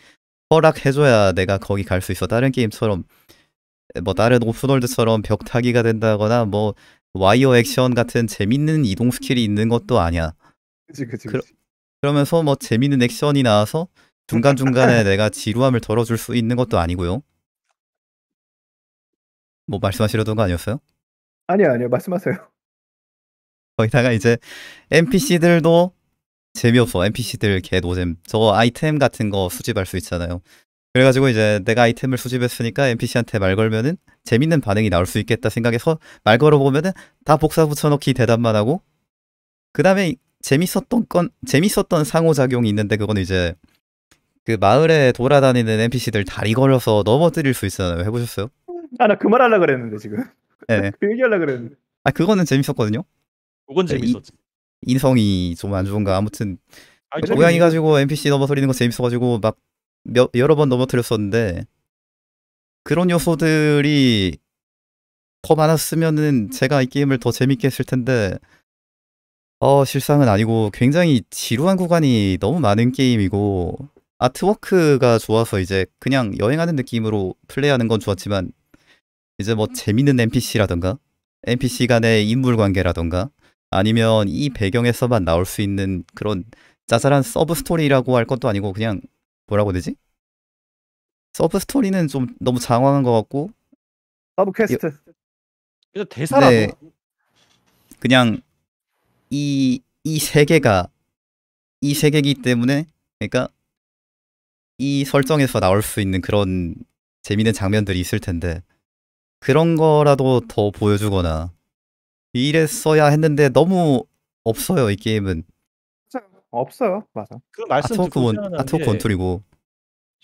허락해줘야 내가 거기 갈 수 있어. 다른 게임처럼 뭐 다른 오픈월드처럼 벽 타기가 된다거나 뭐 와이어 액션 같은 재밌는 이동 스킬이 있는 것도 아니야. 그치, 그치, 그치. 그러, 면서뭐 재밌는 액션이 나와서 중간중간에 내가 지루함을 덜어줄 수 있는 것도 아니고요. 뭐 말씀하시려던 거 아니었어요? 아니요, 아니요. 말씀하세요. 거기다가 이제 NPC들도 재미없어. NPC들 개 노잼. 저거 아이템 같은 거 수집할 수 있잖아요. 그래가지고 이제 내가 아이템을 수집했으니까 NPC한테 말 걸면은 재밌는 반응이 나올 수 있겠다 생각해서 말 걸어보면은 다 복사 붙여넣기 대답만 하고 그 다음에 재밌었던 건 재밌었던 상호작용이 있는데 그건 이제 그 마을에 돌아다니는 NPC들 다리 걸어서 넘어뜨릴 수 있잖아요 해보셨어요? 아 나 그 말 하려 그랬는데 지금 네. 그 얘기 하려 그랬는데 아 그거는 재밌었거든요 그건 네, 재밌었지 인, 인성이 좀 안 좋은가 아무튼 아니, 고양이 가지고 NPC 넘어서리는 거 재밌어가지고 막 몇, 여러 번 넘어뜨렸었는데 그런 요소들이 더 많았으면은 제가 이 게임을 더 재밌게 했을 텐데 어 실상은 아니고 굉장히 지루한 구간이 너무 많은 게임이고 아트워크가 좋아서 이제 그냥 여행하는 느낌으로 플레이하는 건 좋았지만 이제 뭐 재밌는 NPC라던가 NPC 간의 인물 관계라던가 아니면 이 배경에서만 나올 수 있는 그런 자잘한 서브 스토리라고 할 것도 아니고 그냥 뭐라고 되지? 서브 스토리는 좀 너무 장황한 것 같고 서브 퀘스트 그래서 대사라도 네, 그냥 이 이 세계가 이 세계이기 때문에 그러니까 이 설정에서 나올 수 있는 그런 재밌는 장면들이 있을 텐데 그런 거라도 더 보여주거나 이랬어야 했는데 너무 없어요 이 게임은 없어요. 맞아. 그 말씀 아트워크 원, 아트워크 원툴이고.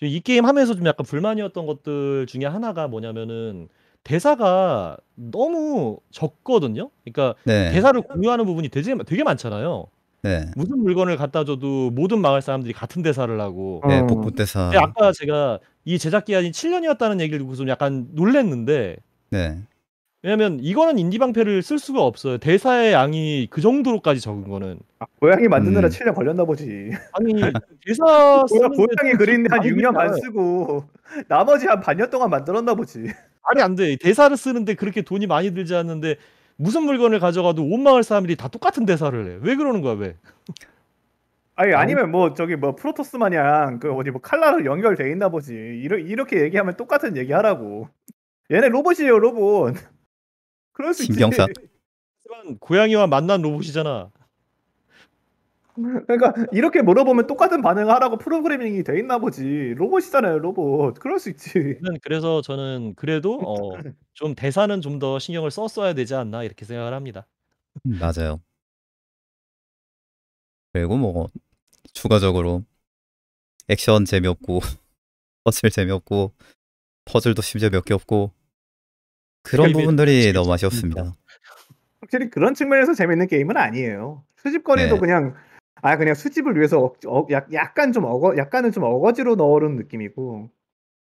이 게임 하면서 좀 약간 불만이었던 것들 중에 하나가 뭐냐면은 대사가 너무 적거든요. 그러니까 네. 대사를 공유하는 부분이 되게, 되게 많잖아요. 네. 무슨 물건을 갖다 줘도 모든 마을 사람들이 같은 대사를 하고 네, 어. 복부 대사. 아까 제가 이 제작 기한이 7년이었다는 얘기를 듣고서 약간 놀랬는데 네. 왜냐면 이거는 인디 방패를 쓸 수가 없어요. 대사의 양이 그 정도로까지 적은 거는 아, 고양이 만드느라 음. 7년 걸렸나 보지. 아니 대사 고양이 그린 한 6년 반 쓰고 나머지 한 반년 동안 만들었나 보지. 아니 안 돼. 대사를 쓰는데 그렇게 돈이 많이 들지 않는데 무슨 물건을 가져가도 온 마을 사람들이 다 똑같은 대사를 해. 왜 그러는 거야 왜? 아니 아니면 뭐 저기 뭐 프로토스 마냥 그 어디 뭐 칼라로 연결돼 있나 보지. 이러, 이렇게 얘기하면 똑같은 얘기하라고. 얘네 로봇이에요 로봇. 그럴 수 신경사. 하지만 고양이와 만난 로봇이잖아. 그러니까 이렇게 물어보면 똑같은 반응을 하라고 프로그래밍이 돼 있나 보지. 로봇이잖아요, 로봇. 그럴 수 있지. 그래서 저는 그래도 어, 좀 대사는 좀 더 신경을 썼어야 되지 않나 이렇게 생각을 합니다. 음, 맞아요. 그리고 뭐 추가적으로 액션 재미없고 퍼즐 재미없고 퍼즐도 심지어 몇 개 없고 그런 부분들이 너무 아쉬웠습니다. 확실히 그런 측면에서 재밌는 게임은 아니에요. 수집거리도 네. 그냥 아 그냥 수집을 위해서 어, 어, 약, 약간 좀 어거 약간은 좀 어거지로 넣어놓은 느낌이고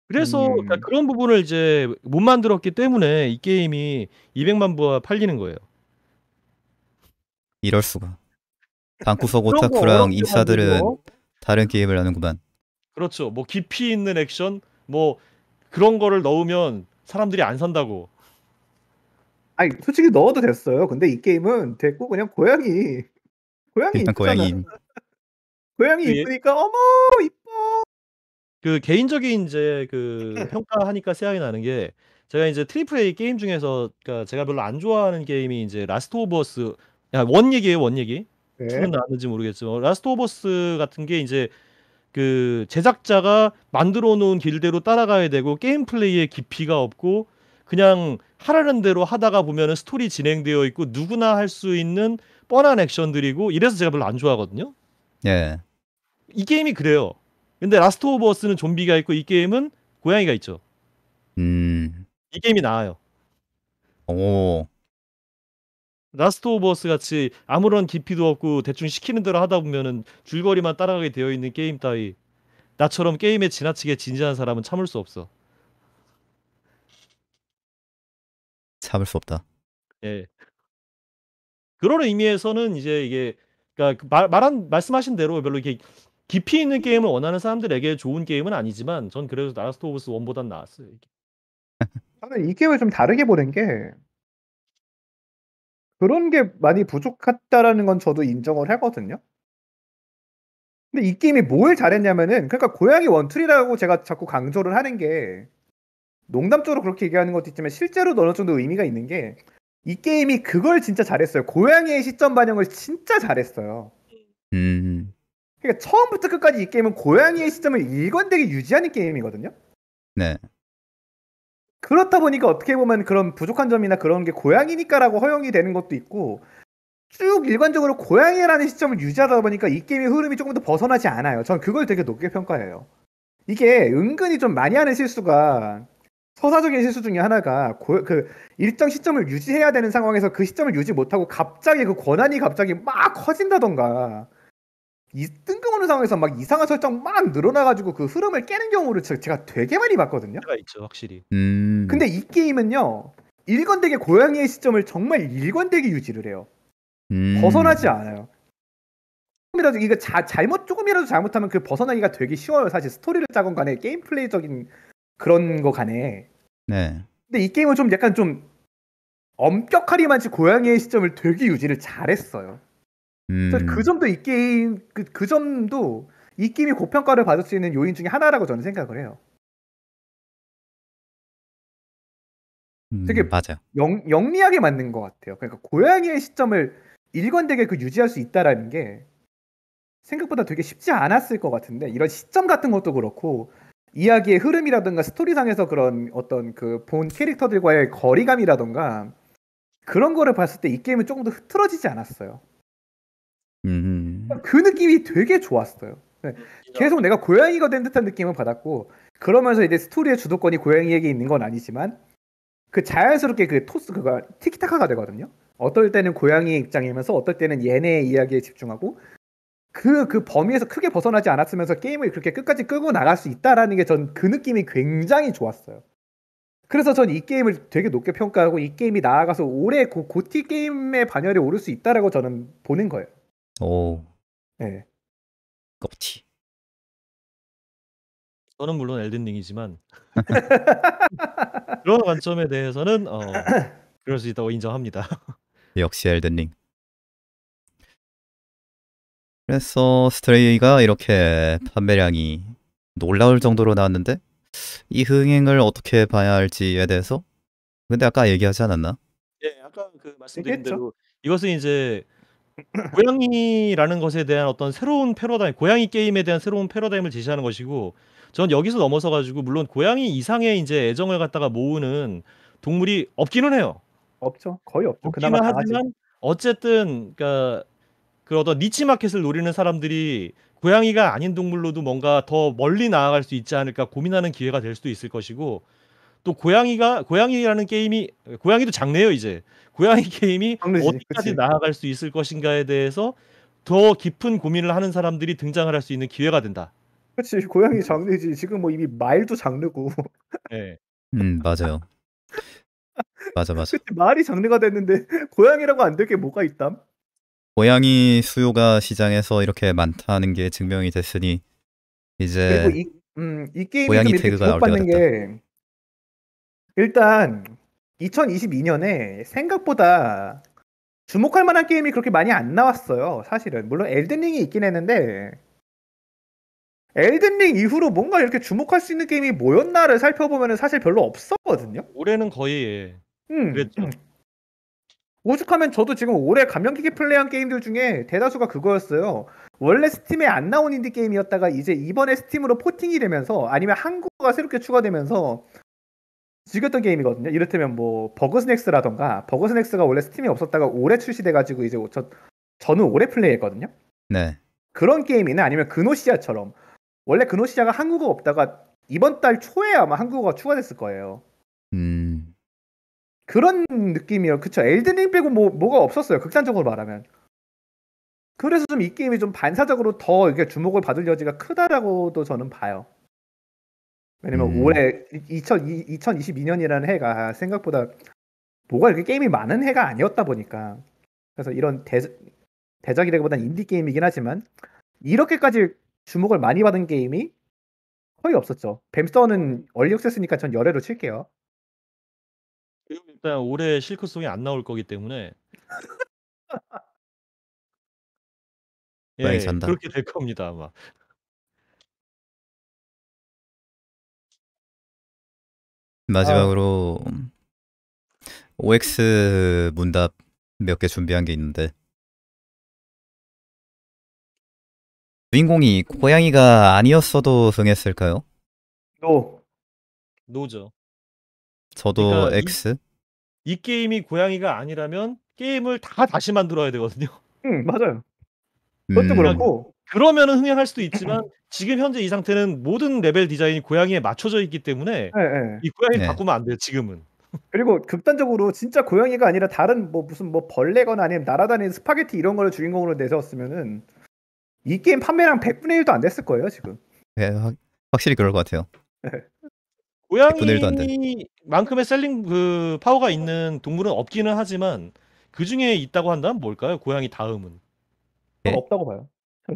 그래서 음. 그러니까 그런 부분을 이제 못 만들었기 때문에 이 게임이 200만 부가 팔리는 거예요. 이럴 수가. 방구석 오타쿠랑 인싸들은 다른 게임을 하는구만. 그렇죠. 뭐 깊이 있는 액션, 뭐 그런 거를 넣으면 사람들이 안 산다고. 아니 솔직히 넣어도 됐어요. 근데 이 게임은 됐고 그냥 고양이 고양이 일단 고양이 고양이 그 이쁘니까 어머 이뻐. 그 개인적인 이제 그 평가하니까 생각이 나는 게 제가 이제 트리플 A 게임 중에서 그러니까 제가 별로 안 좋아하는 게임이 이제 라스트 오브 어스 야, 원 얘기예요, 원 얘기. 투는 네. 나는지 모르겠지만 라스트 오브 어스 같은 게 이제 그 제작자가 만들어 놓은 길대로 따라가야 되고 게임 플레이의 깊이가 없고 그냥 하라는 대로 하다가 보면 스토리 진행되어 있고 누구나 할 수 있는 뻔한 액션들이고 이래서 제가 별로 안 좋아하거든요. 예. 이 게임이 그래요. 근데 라스트 오브 어스는 좀비가 있고 이 게임은 고양이가 있죠. 음. 이 게임이 나아요. 오. 라스트 오브 어스 같이 아무런 깊이도 없고 대충 시키는 대로 하다 보면은 줄거리만 따라가게 되어 있는 게임 따위 나처럼 게임에 지나치게 진지한 사람은 참을 수 없어. 참을 수 없다. 예. 그런 의미에서는 이제 이게 그러니까 그 말, 말한 말씀하신 대로 별로 이게 깊이 있는 게임을 원하는 사람들에게 좋은 게임은 아니지만 전 그래도 라스트 오브 스 1보단 나았어요. 이게. 저는 이 게임을 좀 다르게 보는 게 그런 게 많이 부족했다라는 건 저도 인정을 하거든요. 근데 이 게임이 뭘 잘했냐면은 그러니까 고양이 원툴이라고 제가 자꾸 강조를 하는 게 농담적으로 그렇게 얘기하는 것도 있지만 실제로도 어느 정도 의미가 있는 게 이 게임이 그걸 진짜 잘했어요. 고양이의 시점 반영을 진짜 잘했어요. 음. 그러니까 처음부터 끝까지 이 게임은 고양이의 시점을 일관되게 유지하는 게임이거든요. 네. 그렇다 보니까 어떻게 보면 그런 부족한 점이나 그런 게 고양이니까라고 허용이 되는 것도 있고 쭉 일관적으로 고양이라는 시점을 유지하다 보니까 이 게임의 흐름이 조금 더 벗어나지 않아요. 전 그걸 되게 높게 평가해요. 이게 은근히 좀 많이 하는 실수가 서사적인 실수 중에 하나가 고, 그 일정 시점을 유지해야 되는 상황에서 그 시점을 유지 못하고 갑자기 그 권한이 갑자기 막 커진다던가 이 뜬금없는 상황에서 막 이상한 설정 막 늘어나가지고 그 흐름을 깨는 경우를 제가 되게 많이 봤거든요. 가 있죠 확실히. 음... 근데 이 게임은요 일관되게 고양이의 시점을 정말 일관되게 유지를 해요. 음... 벗어나지 않아요. 조금이라도 이거 자, 잘못 조금이라도 잘못하면 그 벗어나기가 되게 쉬워요. 사실 스토리를 짜건 간에 게임 플레이적인 그런 거 간에 네. 근데 이 게임은 좀 약간 좀 엄격하리만치 고양이의 시점을 되게 유지를 잘했어요. 음. 그 점도 이 게임 그, 그 점도 이 게임이 고평가를 받을 수 있는 요인 중에 하나라고 저는 생각을 해요. 음, 되게 맞아 영, 영리하게 만든 것 같아요. 그러니까 고양이의 시점을 일관되게 그 유지할 수 있다라는 게 생각보다 되게 쉽지 않았을 것 같은데 이런 시점 같은 것도 그렇고 이야기의 흐름이라든가 스토리상에서 그런 어떤 그 본 캐릭터들과의 거리감이라든가 그런 거를 봤을 때 이 게임은 조금 더 흐트러지지 않았어요. 음. 그 느낌이 되게 좋았어요. 네. 계속 내가 고양이가 된 듯한 느낌을 받았고 그러면서 이제 스토리의 주도권이 고양이에게 있는 건 아니지만 그 자연스럽게 그 토스 그가 티키타카가 되거든요. 어떨 때는 고양이 입장이면서 어떨 때는 얘네의 이야기에 집중하고 그, 그 범위에서 크게 벗어나지 않았으면서 게임을 그렇게 끝까지 끌고 나갈 수 있다라는 게 전 그 느낌이 굉장히 좋았어요. 그래서 전 이 게임을 되게 높게 평가하고 이 게임이 나아가서 올해 고, 고티 게임의 반열에 오를 수 있다라고 저는 보는 거예요. 오. 네. 고티. 저는 물론 엘든링이지만 그런 관점에 대해서는 어, 그럴 수 있다고 인정합니다. 역시 엘든링. 그래서 스트레이가 이렇게 판매량이 놀라울 정도로 나왔는데 이 흥행을 어떻게 봐야 할지에 대해서 근데 아까 얘기하지 않았나? 예, 아까 그 말씀드린 얘기죠 대로 이것은 이제 고양이라는 것에 대한 어떤 새로운 패러다임, 고양이 게임에 대한 새로운 패러다임을 제시하는 것이고 전 여기서 넘어서 가지고 물론 고양이 이상의 이제 애정을 갖다가 모으는 동물이 없기는 해요. 없죠. 거의 없죠. 그나마 하지만 하지. 어쨌든 그러니까 그러던 니치 마켓을 노리는 사람들이 고양이가 아닌 동물로도 뭔가 더 멀리 나아갈 수 있지 않을까 고민하는 기회가 될 수도 있을 것이고 또 고양이가 고양이라는 게임이 고양이도 작네요 이제 고양이 게임이 장르지, 어디까지 그치. 나아갈 수 있을 것인가에 대해서 더 깊은 고민을 하는 사람들이 등장을 할 수 있는 기회가 된다. 그렇지 고양이 장르지 지금 뭐 이미 말도 장르고. 네. 음 맞아요. 맞아 맞아. 그치, 말이 장르가 됐는데 고양이라고 안 될 게 뭐가 있담? 고양이 수요가 시장에서 이렇게 많다는 게 증명이 됐으니 이제 이, 음, 이게이 고양이 태그가 나올 때가 됐다. 게 일단 2022년에 생각보다 주목할 만한 게임이 그렇게 많이 안 나왔어요. 사실은 물론 엘든링이 있긴 했는데 엘든링 이후로 뭔가 이렇게 주목할 수 있는 게임이 뭐였나를 살펴보면 사실 별로 없었거든요. 올해는 거의 음, 그랬죠. 음. 오죽하면 저도 지금 올해 감명깊게 플레이한 게임들 중에 대다수가 그거였어요. 원래 스팀에 안 나온 인디 게임이었다가 이제 이번에 스팀으로 포팅이 되면서 아니면 한국어가 새롭게 추가되면서 즐겼던 게임이거든요. 이를테면 뭐버그스넥스라던가버그스넥스가 원래 스팀에 없었다가 올해 출시돼가지고 이제 저, 저는 올해 플레이했거든요. 네. 그런 게임이나 아니면 그노시아처럼 원래 그노시아가 한국어 없다가 이번 달 초에 아마 한국어가 추가됐을 거예요. 음. 그런 느낌이에요. 그쵸. 엘든링 빼고 뭐, 뭐가 없었어요. 극단적으로 말하면. 그래서 좀 이 게임이 좀 반사적으로 더 이게 주목을 받을 여지가 크다라고도 저는 봐요. 왜냐면 음. 올해 2000, 2022년이라는 해가 생각보다 뭐가 이렇게 게임이 많은 해가 아니었다 보니까 그래서 이런 대, 대작이라기보단 인디 게임이긴 하지만 이렇게까지 주목을 많이 받은 게임이 거의 없었죠. 뱀스터는 얼리 액세스니까 전 열애로 칠게요. 그리고 일단 올해 실크송이 안 나올 거기 때문에 예, 산다. 그렇게 될 겁니다 아마. 마지막으로 OX 아. 문답 몇 개 준비한 게 있는데 주인공이 고양이가 아니었어도 응했을까요? 노. 노죠. 저도 그러니까 X. 이, 이 게임이 고양이가 아니라면 게임을 다 다시 만들어야 되거든요. 응 맞아요. 그것도 음. 그렇고 그러니까 그러면은 흥행할 수도 있지만 지금 현재 이 상태는 모든 레벨 디자인이 고양이에 맞춰져 있기 때문에 네, 네. 이 고양이 네. 바꾸면 안 돼요 지금은. 그리고 극단적으로 진짜 고양이가 아니라 다른 뭐 무슨 뭐 벌레거나 아니면 날아다니는 스파게티 이런 걸 주인공으로 내세웠으면은 이 게임 판매량 100분의 1도 안 됐을 거예요 지금. 네, 확, 확실히 그럴 것 같아요. 네. 고양이만큼의 셀링 그 파워가 있는 동물은 없기는 하지만 그 중에 있다고 한다면 뭘까요? 고양이 다음은 예? 없다고 봐요.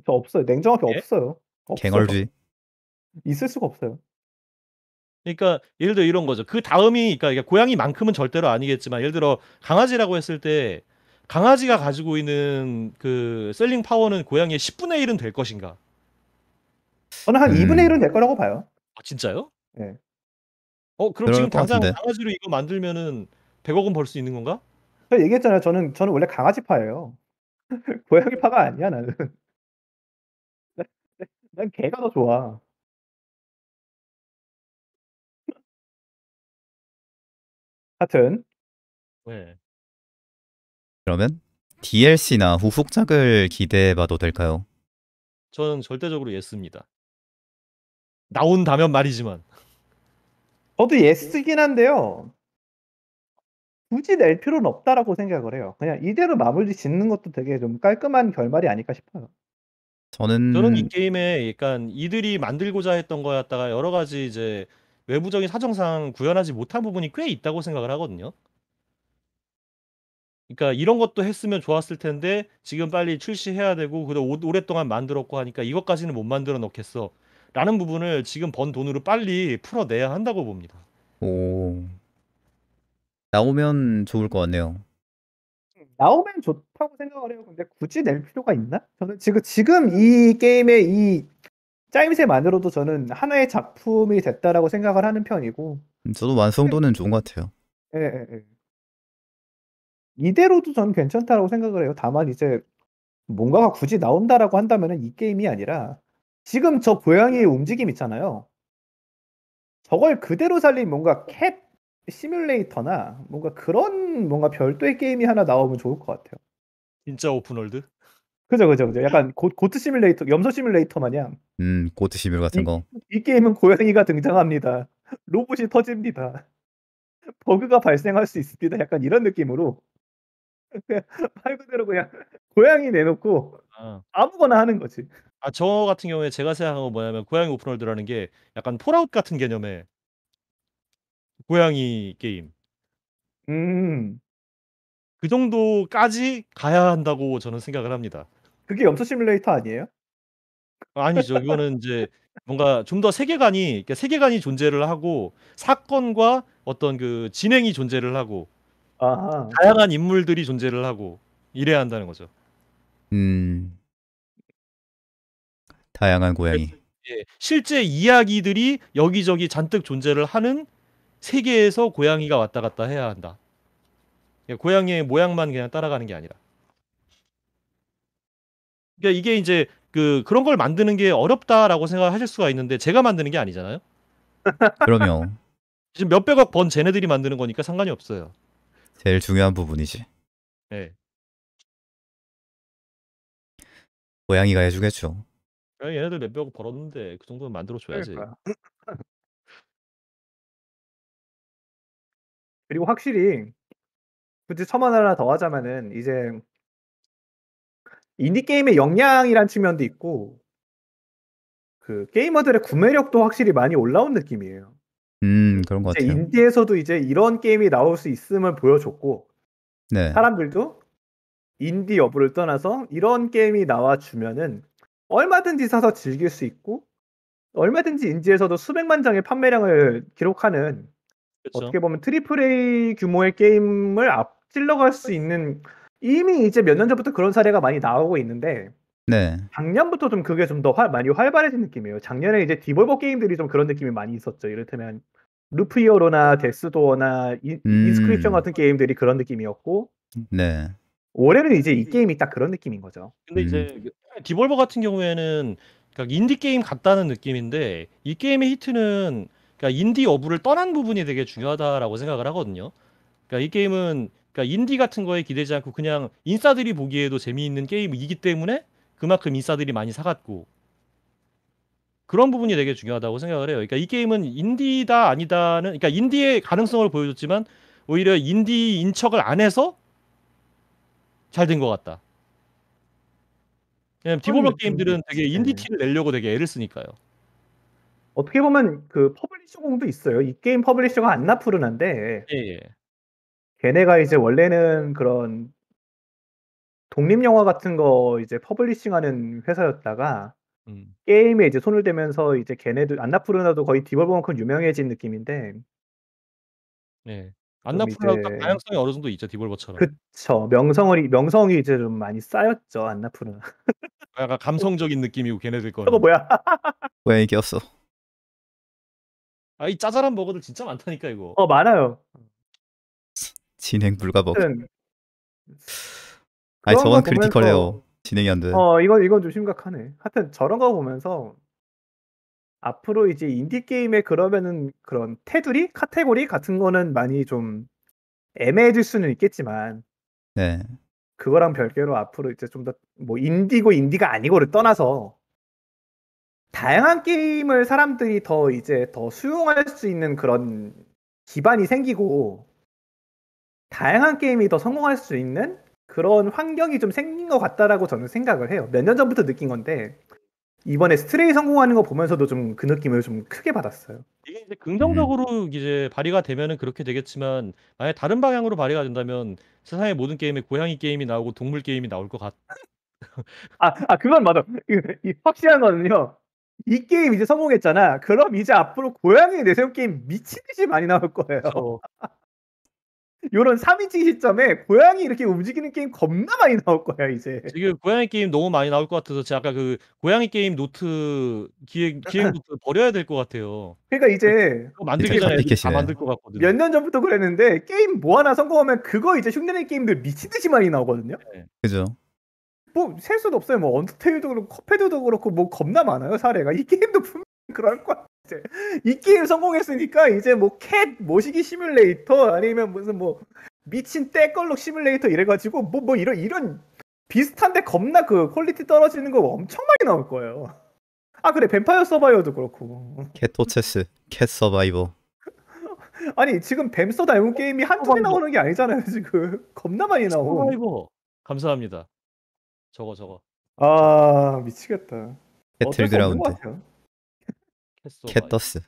저 없어요. 냉정하게 예? 없어요. 갱얼주 있을 수가 없어요. 그러니까 예를 들어 이런 거죠. 그 다음이 그러니까 고양이만큼은 절대로 아니겠지만 예를 들어 강아지라고 했을 때 강아지가 가지고 있는 그 셀링 파워는 고양이의 10분의 1은 될 것인가? 저는 한 음. 2분의 1은 될 거라고 봐요. 아 진짜요? 네. 어 그럼 지금 당장 강아지로 이거 만들면은 100억 원 벌 수 있는 건가? 저 얘기했잖아요. 저는 저는 원래 강아지파예요. 고양이파가 아니야 나는. 난 개가 더 좋아. 하튼. 네. 그러면 DLC나 후속작을 기대해봐도 될까요? 저는 절대적으로 예스입니다. 나온다면 말이지만. 저도 네. 예스긴 한데요. 굳이 낼 필요는 없다라고 생각을 해요. 그냥 이대로 마무리 짓는 것도 되게 좀 깔끔한 결말이 아닐까 싶어요. 저는 저는 이 게임에 약간 이들이 만들고자 했던 거였다가 여러 가지 이제 외부적인 사정상 구현하지 못한 부분이 꽤 있다고 생각을 하거든요. 그러니까 이런 것도 했으면 좋았을 텐데 지금 빨리 출시해야 되고 그래 도 오랫동안 만들었고 하니까 이것까지는 못 만들어 놓겠어. 라는 부분을 지금 번 돈으로 빨리 풀어내야 한다고 봅니다. 오. 나오면 좋을 것 같네요. 나오면 좋다고 생각을 해요. 근데 굳이 낼 필요가 있나? 저는 지금 지금 이 게임의 이 짜임새만으로도 저는 하나의 작품이 됐다라고 생각을 하는 편이고. 저도 완성도는 좋은 것 같아요. 예, 예, 예. 이대로도 저는 괜찮다라고 생각을 해요. 다만 이제 뭔가가 굳이 나온다라고 한다면은 이 게임이 아니라 지금 저 고양이의 움직임 있잖아요. 저걸 그대로 살린 뭔가 캡 시뮬레이터나 뭔가 그런 뭔가 별도의 게임이 하나 나오면 좋을 것 같아요. 진짜 오픈월드? 그죠, 그죠, 그죠. 약간 고, 고트 시뮬레이터, 염소 시뮬레이터 마냥. 음, 고트 시뮬 같은 거. 이, 이 게임은 고양이가 등장합니다. 로봇이 터집니다. 버그가 발생할 수 있습니다. 약간 이런 느낌으로 말 그대로 그냥 고양이 내놓고 아. 아무거나 하는 거지. 아저 같은 경우에 제가 생각한 건 뭐냐면 고양이 오픈월드라는 게 약간 폴아웃 같은 개념의 고양이 게임. 음. 그 정도까지 가야 한다고 저는 생각을 합니다. 그게 염소 시뮬레이터 아니에요? 아니죠. 이거는 이제 뭔가 좀 더 세계관이 그러니까 세계관이 존재를 하고 사건과 어떤 그 진행이 존재를 하고 아하. 다양한 인물들이 존재를 하고 이래야 한다는 거죠. 음. 다양한 고양이. 예, 실제 이야기들이 여기저기 잔뜩 존재를 하는 세계에서 고양이가 왔다 갔다 해야 한다. 예, 고양이의 모양만 그냥 따라가는 게 아니라. 그러니까 이게 이제 그 그런 걸 만드는 게 어렵다라고 생각하실 수가 있는데 제가 만드는 게 아니잖아요. 그럼요. 지금 몇백억 번 쟤네들이 만드는 거니까 상관이 없어요. 제일 중요한 부분이지. 네. 고양이가 해주겠죠. 그냥 얘네들 몇백억 벌었는데 그 정도는 만들어 줘야지. 그리고 확실히 굳이 첨언 하나 더 하자면은 이제 인디 게임의 역량이란 측면도 있고 그 게이머들의 구매력도 확실히 많이 올라온 느낌이에요. 음 그런 것 같아요. 인디에서도 이제 이런 게임이 나올 수 있음을 보여줬고 네. 사람들도 인디 여부를 떠나서 이런 게임이 나와 주면은 얼마든지 사서 즐길 수 있고 얼마든지 인지에서도 수백만 장의 판매량을 기록하는 그쵸. 어떻게 보면 트리플 A 규모의 게임을 앞질러 갈 수 있는 이미 이제 몇 년 전부터 그런 사례가 많이 나오고 있는데 네. 작년부터 좀 그게 좀 더 많이 활발해진 느낌이에요. 작년에 이제 디볼버 게임들이 좀 그런 느낌이 많이 있었죠. 이를테면 루프 이어로나 데스도어나 인, 음. 인스크립션 같은 게임들이 그런 느낌이었고 네. 올해는 이제 이 게임이 딱 그런 느낌인 거죠. 근데 이제 음. 디볼버 같은 경우에는 그러니까 인디 게임 같다는 느낌인데 이 게임의 히트는 그러니까 인디 어부를 떠난 부분이 되게 중요하다라고 생각을 하거든요. 그러니까 이 게임은 그러니까 인디 같은 거에 기대지 않고 그냥 인싸들이 보기에도 재미있는 게임이기 때문에 그만큼 인싸들이 많이 사갔고 그런 부분이 되게 중요하다고 생각을 해요. 그러니까 이 게임은 인디다 아니다는 그러니까 인디의 가능성을 보여줬지만 오히려 인디인 척을 안 해서 잘 된 것 같다. 왜냐면 예, 디볼버 게임들은 되게 네. 인디티를 내려고 되게 애를 쓰니까요. 어떻게 보면 그 퍼블리셔공도 있어요. 이 게임 퍼블리셔가 안나푸르나인데 예, 예. 걔네가 이제 원래는 그런 독립 영화 같은 거 이제 퍼블리싱하는 회사였다가 음. 게임에 이제 손을 대면서 이제 걔네들 안나푸르나도 거의 디볼버만큼 유명해진 느낌인데 네. 안나풀라도 이제... 다양성이 어느 정도 있죠 디볼버처럼. 그쵸 명성이 명성이 이제 좀 많이 쌓였죠 안나풀은. 아, 약간 감성적인 느낌이고 걔네들 거. 저거 뭐야? 왜 이게 없어? 아이 짜잘한 버거들 진짜 많다니까 이거. 어 많아요. 진행 불가 버거. 아니 저건 크리티컬해요. 진행이 안 돼. 어 이건 이건 좀 심각하네. 하여튼 저런 거 보면서 앞으로 이제 인디 게임에 그러면은 그런 테두리 카테고리 같은 거는 많이 좀 애매해질 수는 있겠지만 네. 그거랑 별개로 앞으로 이제 좀 더 뭐 인디고 인디가 아니고를 떠나서 다양한 게임을 사람들이 더 이제 더 수용할 수 있는 그런 기반이 생기고 다양한 게임이 더 성공할 수 있는 그런 환경이 좀 생긴 것 같다라고 저는 생각을 해요. 몇 년 전부터 느낀 건데 이번에 스트레이 성공하는 거 보면서도 좀 그 느낌을 좀 크게 받았어요. 이게 이제 긍정적으로 이제 발휘가 되면은 그렇게 되겠지만 만약 다른 방향으로 발휘가 된다면 세상의 모든 게임에 고양이 게임이 나오고 동물 게임이 나올 것 같. 아, 아 그건 맞아. 이, 이 확실한 거는요. 이 게임 이제 성공했잖아. 그럼 이제 앞으로 고양이 내세운 게임 미친 듯이 많이 나올 거예요. 이런 3인칭 시점에 고양이 이렇게 움직이는 게임 겁나 많이 나올 거야 이제. 지금 고양이 게임 너무 많이 나올 것 같아서 제가 아까 그 고양이 게임 노트 기획 기획 노트 버려야 될 것 같아요. 그러니까 이제 만들기 전에 다 만들 것 같거든요. 몇 년 전부터 그랬는데 게임 뭐 하나 성공하면 그거 이제 흉내낸 게임들 미친 듯이 많이 나오거든요. 네. 그죠. 뭐셀 수도 없어요. 뭐 언더테일도 그렇고 컵헤드도 그렇고 뭐 겁나 많아요 사례가 이 게임도 분명 그럴 거야. 이 게임 성공했으니까 이제 뭐 캣 모시기 시뮬레이터 아니면 무슨 뭐 미친 떼걸룩 시뮬레이터 이래가지고 뭐뭐 뭐 이런 이런 비슷한데 겁나 그 퀄리티 떨어지는 거 엄청 많이 나올 거예요. 아 그래 뱀파이어 서바이어도 그렇고. 캣토체스, 캣 서바이버. 아니 지금 뱀서 닮은 게임이 한쪽에 나오는 게 아니잖아요 지금 겁나 많이 나오. 서바이버 감사합니다. 저거 저거. 아 미치겠다. 배틀그라운드. 했어. 캣더스.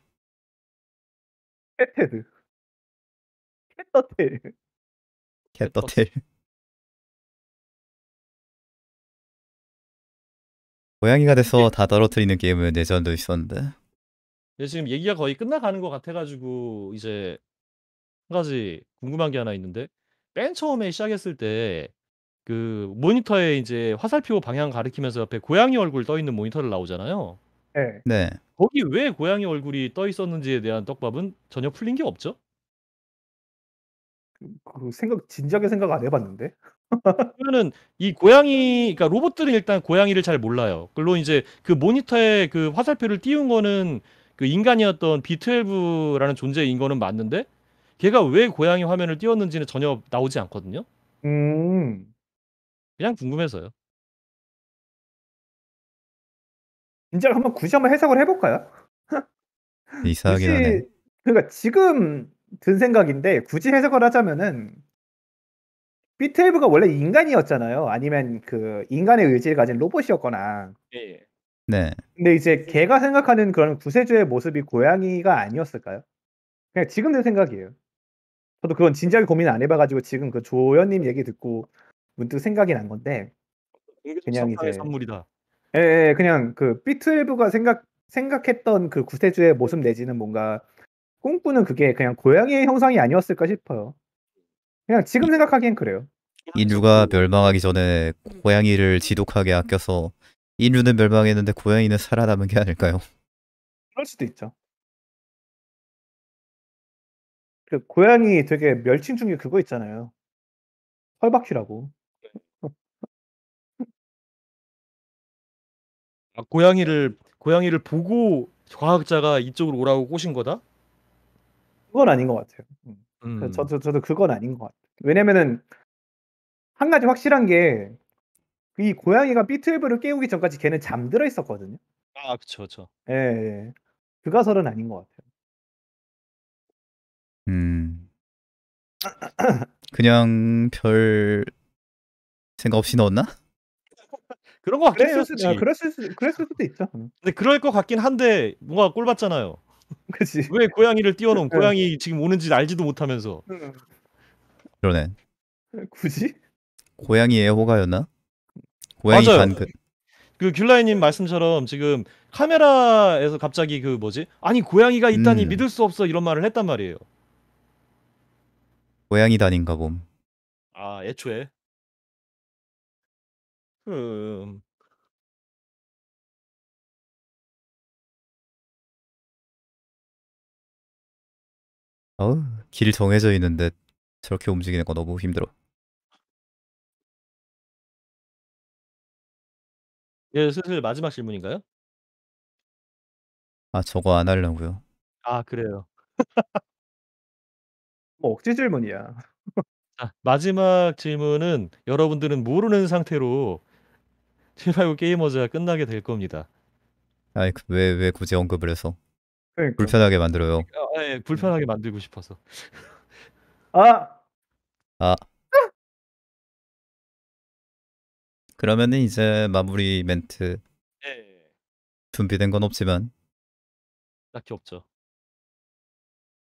캣테드. 캣더텔. 캣더텔. 고양이가 돼서 다 떨어뜨리는 게임을 예전도 있었는데. 네, 지금 얘기가 거의 끝나가는 것 같아가지고 이제 한 가지 궁금한 게 하나 있는데 맨 처음에 시작했을 때 그 모니터에 이제 화살표 방향 가리키면서 옆에 고양이 얼굴 떠 있는 모니터를 나오잖아요. 네. 네. 거기 왜 고양이 얼굴이 떠 있었는지에 대한 떡밥은 전혀 풀린 게 없죠? 그, 그 생각 진지하게 생각 안 해봤는데. 그러면은 이 고양이, 그러니까 로봇들은 일단 고양이를 잘 몰라요. 물론 이제 그 모니터에 그 화살표를 띄운 거는 그 인간이었던 B12라는 존재인 거는 맞는데 걔가 왜 고양이 화면을 띄웠는지는 전혀 나오지 않거든요. 음. 그냥 궁금해서요. 진짜 한번 굳이 한번 해석을 해볼까요? 이상하긴 하네. 그러니까 지금 든 생각인데 굳이 해석을 하자면은 비트웨브가 원래 인간이었잖아요. 아니면 그 인간의 의지를 가진 로봇이었거나. 예. 예. 네. 근데 이제 개가 생각하는 그런 구세주의 모습이 고양이가 아니었을까요? 그냥 지금 든 생각이에요. 저도 그건 진지하게 고민 안 해봐가지고 지금 그 조연님 얘기 듣고 문득 생각이 난 건데. 그냥 이제 선물이다. 예, 예, 예 그냥 그비트일브가 생각 생각했던 그 구세주의 모습 내지는 뭔가 꿈꾸는 그게 그냥 고양이의 형상이 아니었을까 싶어요. 그냥 지금 생각하기엔 그래요. 인류가 멸망하기 전에 고양이를 지독하게 아껴서 인류는 멸망했는데 고양이는 살아남은 게 아닐까요? 그럴 수도 있죠. 그 고양이 되게 멸칭 중에 그거 있잖아요. 헐바퀴라고. 아, 고양이를 고양이를 보고 과학자가 이쪽으로 오라고 꼬신 거다? 그건 아닌 것 같아요. 음. 음. 그 저도 저도 그건 아닌 것 같아요. 왜냐면은 한 가지 확실한 게 이 고양이가 비트1 2를 깨우기 전까지 걔는 잠들어 있었거든요. 아, 그쵸, 그쵸. 예, 예. 그 가설은 아닌 것 같아요. 음. 그냥 별 생각 없이 넣었나? 그런 거 같긴 해요. 아, 그랬을, 수, 그랬을 수도 있죠. 근데 그럴 것 같긴 한데 뭔가 꼴 봤잖아요. 그치. 왜 고양이를 띄워놓은 네. 고양이 지금 오는지 알지도 못하면서. 음. 그러네. 굳이? 고양이 애호가였나? 고양이 맞아요. 반 그... 그 귤라이님 말씀처럼 지금 카메라에서 갑자기 그 뭐지? 아니 고양이가 있다니 음. 믿을 수 없어 이런 말을 했단 말이에요. 고양이 단인가 봄. 아 애초에 음. 어? 길 정해져 있는데 저렇게 움직이는 거 너무 힘들어. 이 예, 슬슬 마지막 질문인가요? 아, 저거 안 하려고요. 아 그래요. 뭐 억지 질문이야. 자 마지막 질문은 여러분들은 모르는 상태로 트라 게이머즈가 끝나게 될 겁니다. 아니 그 왜왜 왜 굳이 언급을 해서 그러니까. 불편하게 만들어요. 아, 아, 예, 불편하게 만들고 싶어서. 아. 아. 그러면은 이제 마무리 멘트. 예. 준비된 건 없지만 딱히 없죠.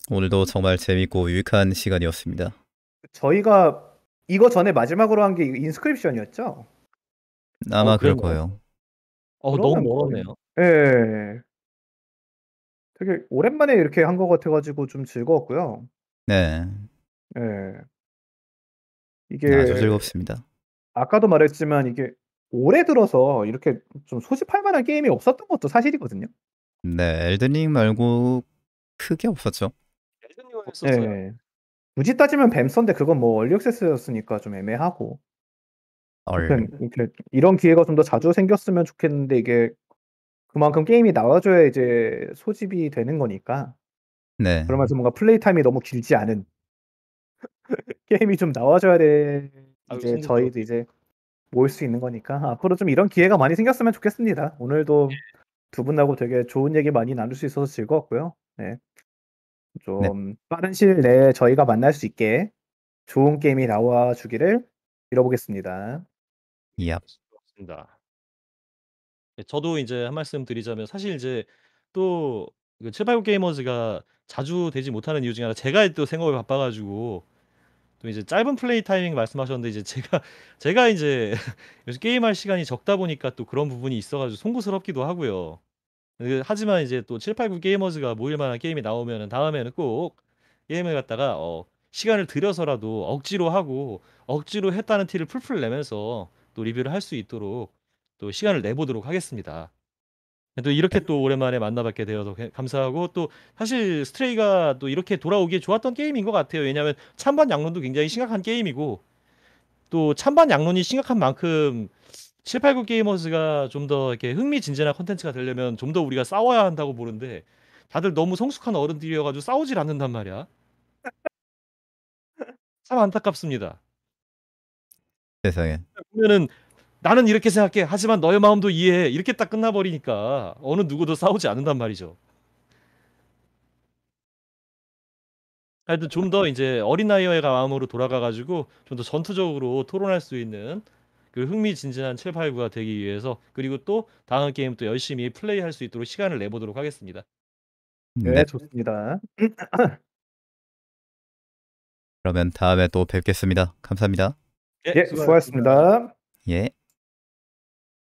오늘도 정말 재밌고 유익한 시간이었습니다. 저희가 이거 전에 마지막으로 한 게 인스크립션이었죠? 어, 아마 어, 그럴 거예요. 어, 너무 멀었네요. 예. 네. 되게 오랜만에 이렇게 한 것 같아가지고 좀 즐거웠고요. 네. 예. 이게 아주 즐겁습니다. 아까도 말했지만 이게 올해 들어서 이렇게 좀 소집할 만한 게임이 없었던 것도 사실이거든요. 네, 엘든링 말고 크게 없었죠. 엘든링 했었어요. 예. 네. 굳이 따지면 뱀선데 그건 뭐 얼리 액세스였으니까 좀 애매하고. 얼. 이 이런 기회가 좀 더 자주 생겼으면 좋겠는데 이게 그만큼 게임이 나와줘야 이제 소집이 되는 거니까. 네. 그러면서 뭔가 플레이 타임이 너무 길지 않은 게임이 좀 나와줘야 돼. 아유, 이제 생겼죠. 저희도 이제 모일 수 있는 거니까 앞으로 좀 이런 기회가 많이 생겼으면 좋겠습니다. 오늘도 예. 두 분하고 되게 좋은 얘기 많이 나눌 수 있어서 즐거웠고요. 네. 네. 좀 네. 빠른 시일 내에 저희가 만날 수 있게 좋은 게임이 나와 주기를 빌어보겠습니다. Yep. 예. 습니다 예, 저도 이제한 말씀 드리자면 사실 이제또그789 게이머즈가 자주 되지 못하는 이유 중에 하나 제가 또 생업이 바빠 가지고 또 이제 짧은 플레이 타이밍 말씀하셨는데 이제 제가 제가 인제 요즘 게임할 시간이 적다 보니까 또 그런 부분이 있어 가지고 송구스럽기도 하고요. 그 하지만 이제 또 789 게이머즈가 모일 만한 게임이 나오면은 다음에는 꼭 게임을 갖다가 어 시간을 들여서라도 억지로 하고 억지로 했다는 티를 풀풀 내면서 또 리뷰를 할 수 있도록 또 시간을 내보도록 하겠습니다. 네, 또 이렇게 또 오랜만에 만나뵙게 되어서 감사하고 또 사실 스트레이가 또 이렇게 돌아오기에 좋았던 게임인 것 같아요. 왜냐하면 찬반 양론도 굉장히 심각한 게임이고 또 찬반 양론이 심각한 만큼 789 게이머즈가 좀 더 이렇게 흥미진진한 컨텐츠가 되려면 좀 더 우리가 싸워야 한다고 보는데 다들 너무 성숙한 어른들이어가지고 싸우질 않는단 말이야. 참 안타깝습니다. 세상에. 그러면은 나는 이렇게 생각해. 하지만 너의 마음도 이해해. 이렇게 딱 끝나버리니까 어느 누구도 싸우지 않는단 말이죠. 하여튼 좀더 이제 어린나이의 마음으로 돌아가가지고 좀 더 전투적으로 토론할 수 있는 그 흥미진진한 7, 8, 구가 되기 위해서 그리고 또 다음 게임 또 열심히 플레이할 수 있도록 시간을 내보도록 하겠습니다. 음, 네, 네. 좋습니다. 그러면 다음에 또 뵙겠습니다. 감사합니다. 예, 예, 수고하셨습니다. 수고하셨습니다. 예.